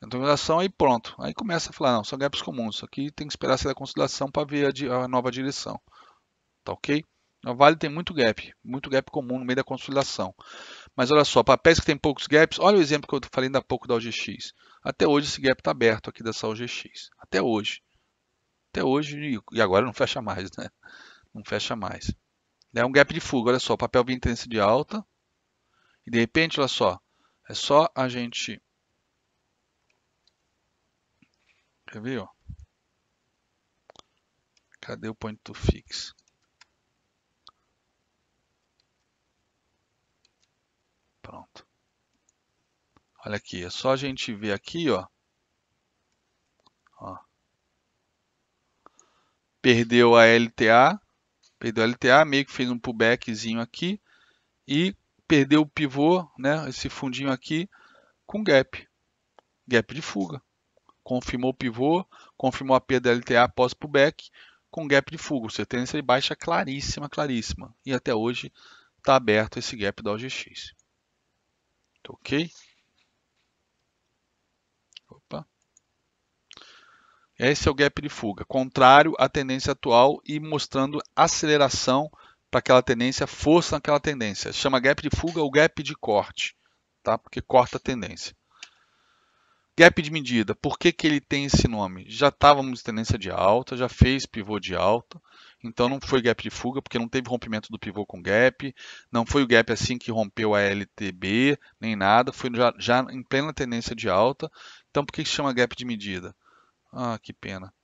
Entrou em conciliação e pronto. Aí começa a falar, não, são gaps comuns. Isso aqui tem que esperar ser da conciliação para ver a, a, nova direção. Tá ok? Então, a Vale tem muito gap, muito gap comum no meio da consolidação. Mas olha só, papéis que tem poucos gaps, olha o exemplo que eu falei ainda há pouco da OGX. Até hoje esse gap está aberto aqui dessa OGX. Até hoje. Até hoje, e agora não fecha mais, né? Não fecha mais. É um gap de fuga, olha só, o papel vinha tendência de alta. E de repente, olha só, é só a gente... Quer ver, ó? Cadê o ponto fixo? Pronto. Olha aqui, é só a gente ver aqui, ó. ó. Perdeu a LTA, perdeu a LTA, meio que fez um pullbackzinho aqui e perdeu o pivô, né, esse fundinho aqui com gap, gap de fuga. Confirmou o pivô, confirmou a perda da LTA após pullback com gap de fuga, ou seja, de baixa claríssima, claríssima. E até hoje está aberto esse gap da OGX. Tá ok? Esse é o gap de fuga, contrário à tendência atual e mostrando aceleração para aquela tendência, força naquela tendência. Chama gap de fuga ou gap de corte, tá? porque corta a tendência. Gap de medida, por que, que ele tem esse nome? Já estávamos em tendência de alta, já fez pivô de alta, então não foi gap de fuga, porque não teve rompimento do pivô com gap, não foi o gap assim que rompeu a LTB, nem nada, foi já, já em plena tendência de alta. Então por que, que chama gap de medida? Ah, que pena.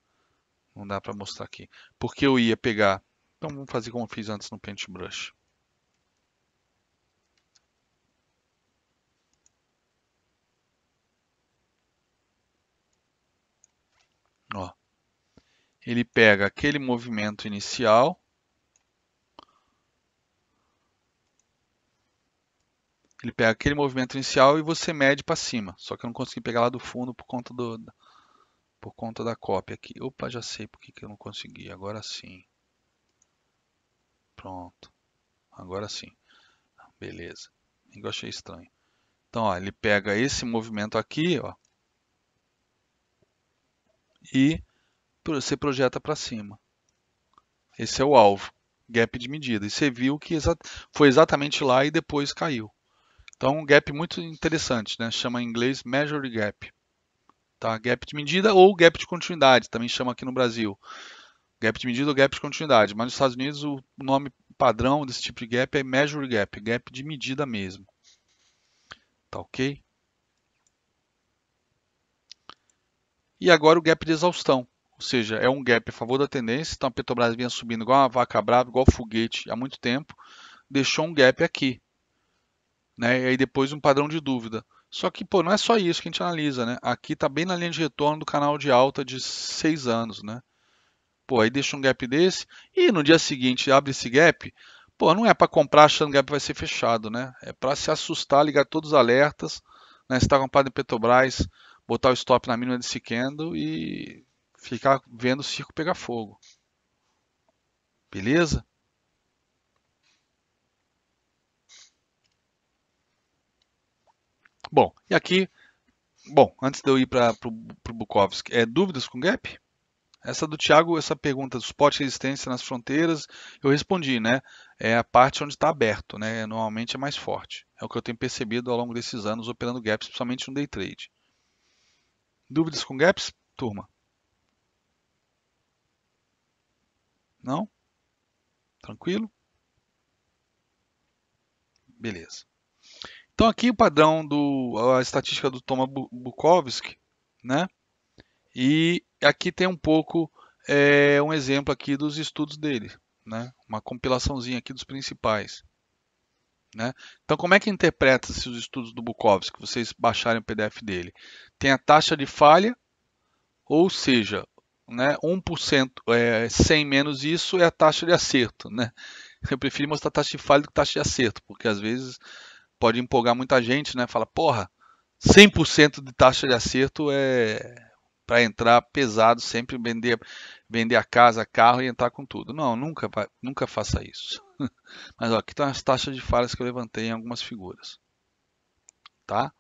Não dá para mostrar aqui. Porque eu ia pegar... Então vamos fazer como eu fiz antes no Paintbrush. Ó. Ele pega aquele movimento inicial. Ele pega aquele movimento inicial e você mede para cima. Só que eu não consegui pegar lá do fundo por conta do, por conta da cópia aqui. Opa, já sei porque que eu não consegui. Agora sim. Pronto. Agora sim. Beleza. Eu achei é estranho. Então, ó, ele pega esse movimento aqui, ó, e você projeta para cima. Esse é o alvo, gap de medida. E você viu que foi exatamente lá e depois caiu. Então, um gap muito interessante, né? Chama em inglês measure gap. Tá? Gap de medida ou gap de continuidade, também chama aqui no Brasil. Gap de medida ou gap de continuidade. Mas nos Estados Unidos o nome padrão desse tipo de gap é measure gap, gap de medida mesmo. Tá ok? E agora o gap de exaustão, ou seja, é um gap a favor da tendência. Então a Petrobras vinha subindo igual uma vaca brava, igual foguete há muito tempo, deixou um gap aqui. Né? E aí depois um padrão de dúvida. Só que, pô, não é só isso que a gente analisa, né? Aqui tá bem na linha de retorno do canal de alta de 6 anos, né? Pô, aí deixa um gap desse e no dia seguinte abre esse gap. Pô, não é para comprar achando que o gap vai ser fechado, né? É para se assustar, ligar todos os alertas, né? Se tá comprado em Petrobras, botar o stop na mínima de Siquendo e ficar vendo o circo pegar fogo. Beleza? Bom, e aqui, bom, antes de eu ir para o Bukowski, é, dúvidas com gap? Essa do Thiago, essa pergunta do suporte e resistência nas fronteiras, eu respondi, né? É a parte onde está aberto, né? Normalmente é mais forte. É o que eu tenho percebido ao longo desses anos operando gaps, principalmente no day trade. Dúvidas com gaps, turma? Não? Tranquilo? Beleza. Então aqui o padrão do a estatística do Thomas Bukowski, né? E aqui tem um pouco é, um exemplo aqui dos estudos dele, né? Uma compilaçãozinha aqui dos principais, né? Então como é que interpreta-se os estudos do Bukowski? Vocês baixarem o PDF dele. Tem a taxa de falha, ou seja, né, 1% é, 100 menos isso é a taxa de acerto, né? Eu prefiro mostrar taxa de falha do que taxa de acerto, porque às vezes pode empolgar muita gente, né? Fala, porra, 100% de taxa de acerto é para entrar pesado, sempre vender vender a casa, carro e entrar com tudo. Não, nunca nunca faça isso. (laughs) Mas ó, aqui estão tá as taxas de falhas que eu levantei em algumas figuras. Tá?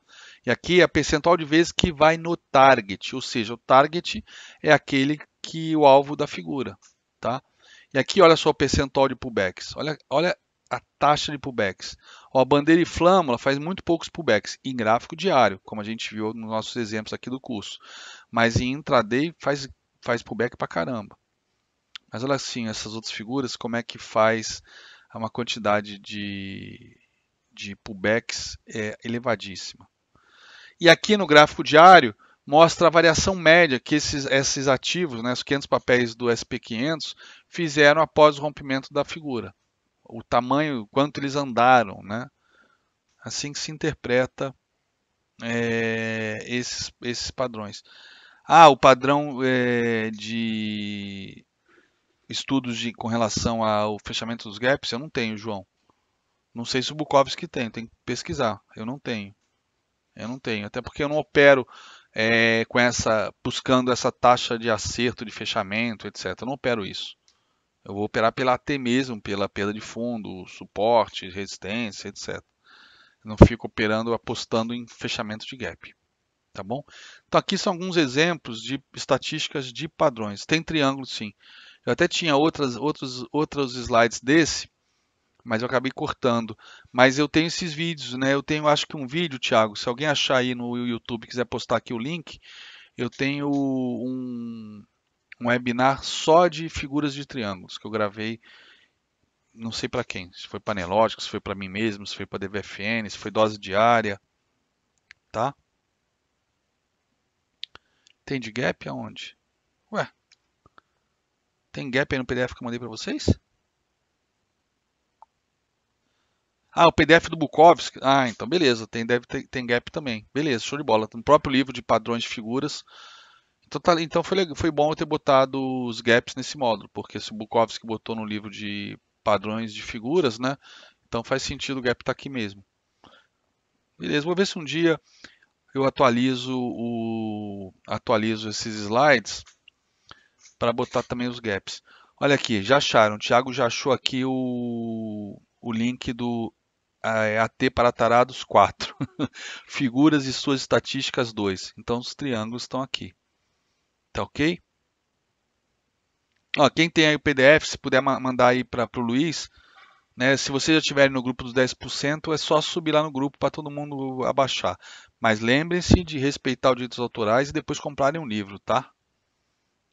E aqui é a percentual de vezes que vai no target, ou seja, o target é aquele que o alvo da figura, tá? E aqui olha só o percentual de pullbacks. Olha, olha a taxa de pullbacks. Ó, a bandeira e flâmula faz muito poucos pullbacks em gráfico diário, como a gente viu nos nossos exemplos aqui do curso. Mas em intraday faz, faz pullback pra caramba. Mas olha assim, essas outras figuras, como é que faz uma quantidade de, de pullbacks é, elevadíssima. E aqui no gráfico diário mostra a variação média que esses, esses ativos, né, os 500 papéis do SP500, fizeram após o rompimento da figura o tamanho, quanto eles andaram, né? Assim que se interpreta é, esses, esses padrões. Ah, o padrão é, de estudos de, com relação ao fechamento dos gaps, eu não tenho, João. Não sei se o Bukowski tem, tem que pesquisar. Eu não tenho. Eu não tenho, até porque eu não opero é, com essa, buscando essa taxa de acerto, de fechamento, etc. Eu não opero isso. Eu vou operar pela AT mesmo, pela perda de fundo, suporte, resistência, etc. Eu não fico operando apostando em fechamento de gap. Tá bom? Então aqui são alguns exemplos de estatísticas de padrões. Tem triângulo sim. Eu até tinha outras, outros, outros slides desse, mas eu acabei cortando. Mas eu tenho esses vídeos, né? Eu tenho, acho que um vídeo, Thiago, se alguém achar aí no YouTube quiser postar aqui o link, eu tenho um, um webinar só de figuras de triângulos que eu gravei não sei para quem, se foi para Nelógico, se foi para mim mesmo, se foi para DVFN, se foi dose diária, tá? Tem de gap aonde? Ué, tem gap aí no PDF que eu mandei para vocês? Ah, o PDF do Bukowski. Ah, então beleza, tem, deve ter, tem gap também. Beleza, show de bola. No próprio livro de padrões de figuras, então, tá, então foi, foi bom eu ter botado os gaps nesse módulo, porque se o Bukowski botou no livro de padrões de figuras, né? Então faz sentido o gap estar tá aqui mesmo. Beleza, vou ver se um dia eu atualizo, o, atualizo esses slides para botar também os gaps. Olha aqui, já acharam. O Thiago já achou aqui o, o link do é, AT para tarados 4. (laughs) Figuras e suas estatísticas 2. Então os triângulos estão aqui. Tá ok? Ó, quem tem aí o PDF, se puder mandar aí para o Luiz, né, se vocês já estiverem no grupo dos 10%, é só subir lá no grupo para todo mundo abaixar. Mas lembrem-se de respeitar os direitos autorais e depois comprarem um livro, tá?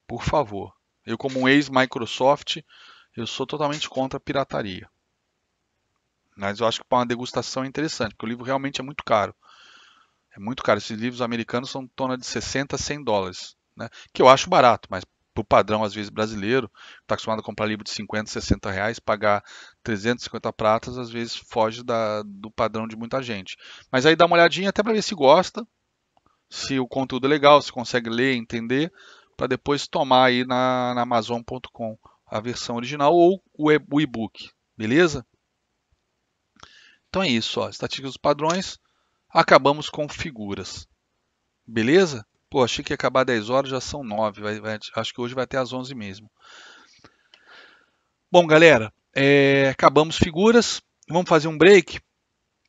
Por favor. Eu, como um ex-Microsoft, eu sou totalmente contra a pirataria. Mas eu acho que para uma degustação é interessante, porque o livro realmente é muito caro. É muito caro. Esses livros americanos são em torno de 60 100 dólares né? que eu acho barato, mas para o padrão, às vezes, brasileiro, está acostumado a comprar livro de 50, 60 reais, pagar 350 pratas, às vezes foge da, do padrão de muita gente. Mas aí dá uma olhadinha até para ver se gosta, se o conteúdo é legal, se consegue ler, entender, para depois tomar aí na, na Amazon.com a versão original ou o e-book, beleza? Então é isso, ó, estatísticas dos padrões, acabamos com figuras, beleza? Pô, achei que ia acabar 10 horas, já são 9. Vai, vai, acho que hoje vai até às 11 mesmo. Bom, galera, é, acabamos figuras. Vamos fazer um break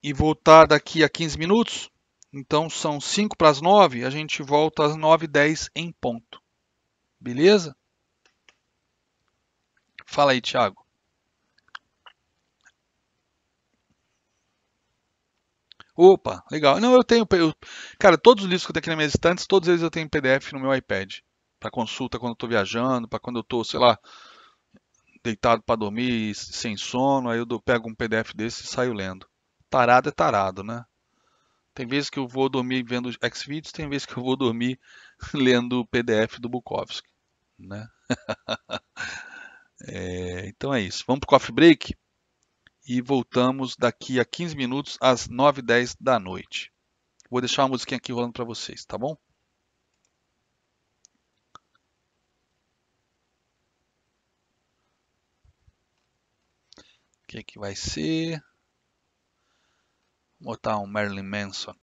e voltar daqui a 15 minutos. Então são 5 para as 9, a gente volta às 9 e 10 em ponto. Beleza? Fala aí, Thiago. Opa, legal. Não, eu tenho. Eu, cara, todos os livros que eu tenho aqui na minha estante, todos eles eu tenho em PDF no meu iPad. Para consulta quando eu estou viajando, para quando eu estou, sei lá, deitado para dormir, sem sono. Aí eu pego um PDF desse e saio lendo. Tarado é tarado, né? Tem vezes que eu vou dormir vendo X-Videos, tem vezes que eu vou dormir (laughs) lendo o PDF do Bukowski, né? (laughs) é, então é isso. Vamos o coffee break? e voltamos daqui a 15 minutos às 9h10 da noite. Vou deixar uma musiquinha aqui rolando para vocês, tá bom? O que, é que vai ser? Vou botar um Marilyn Manson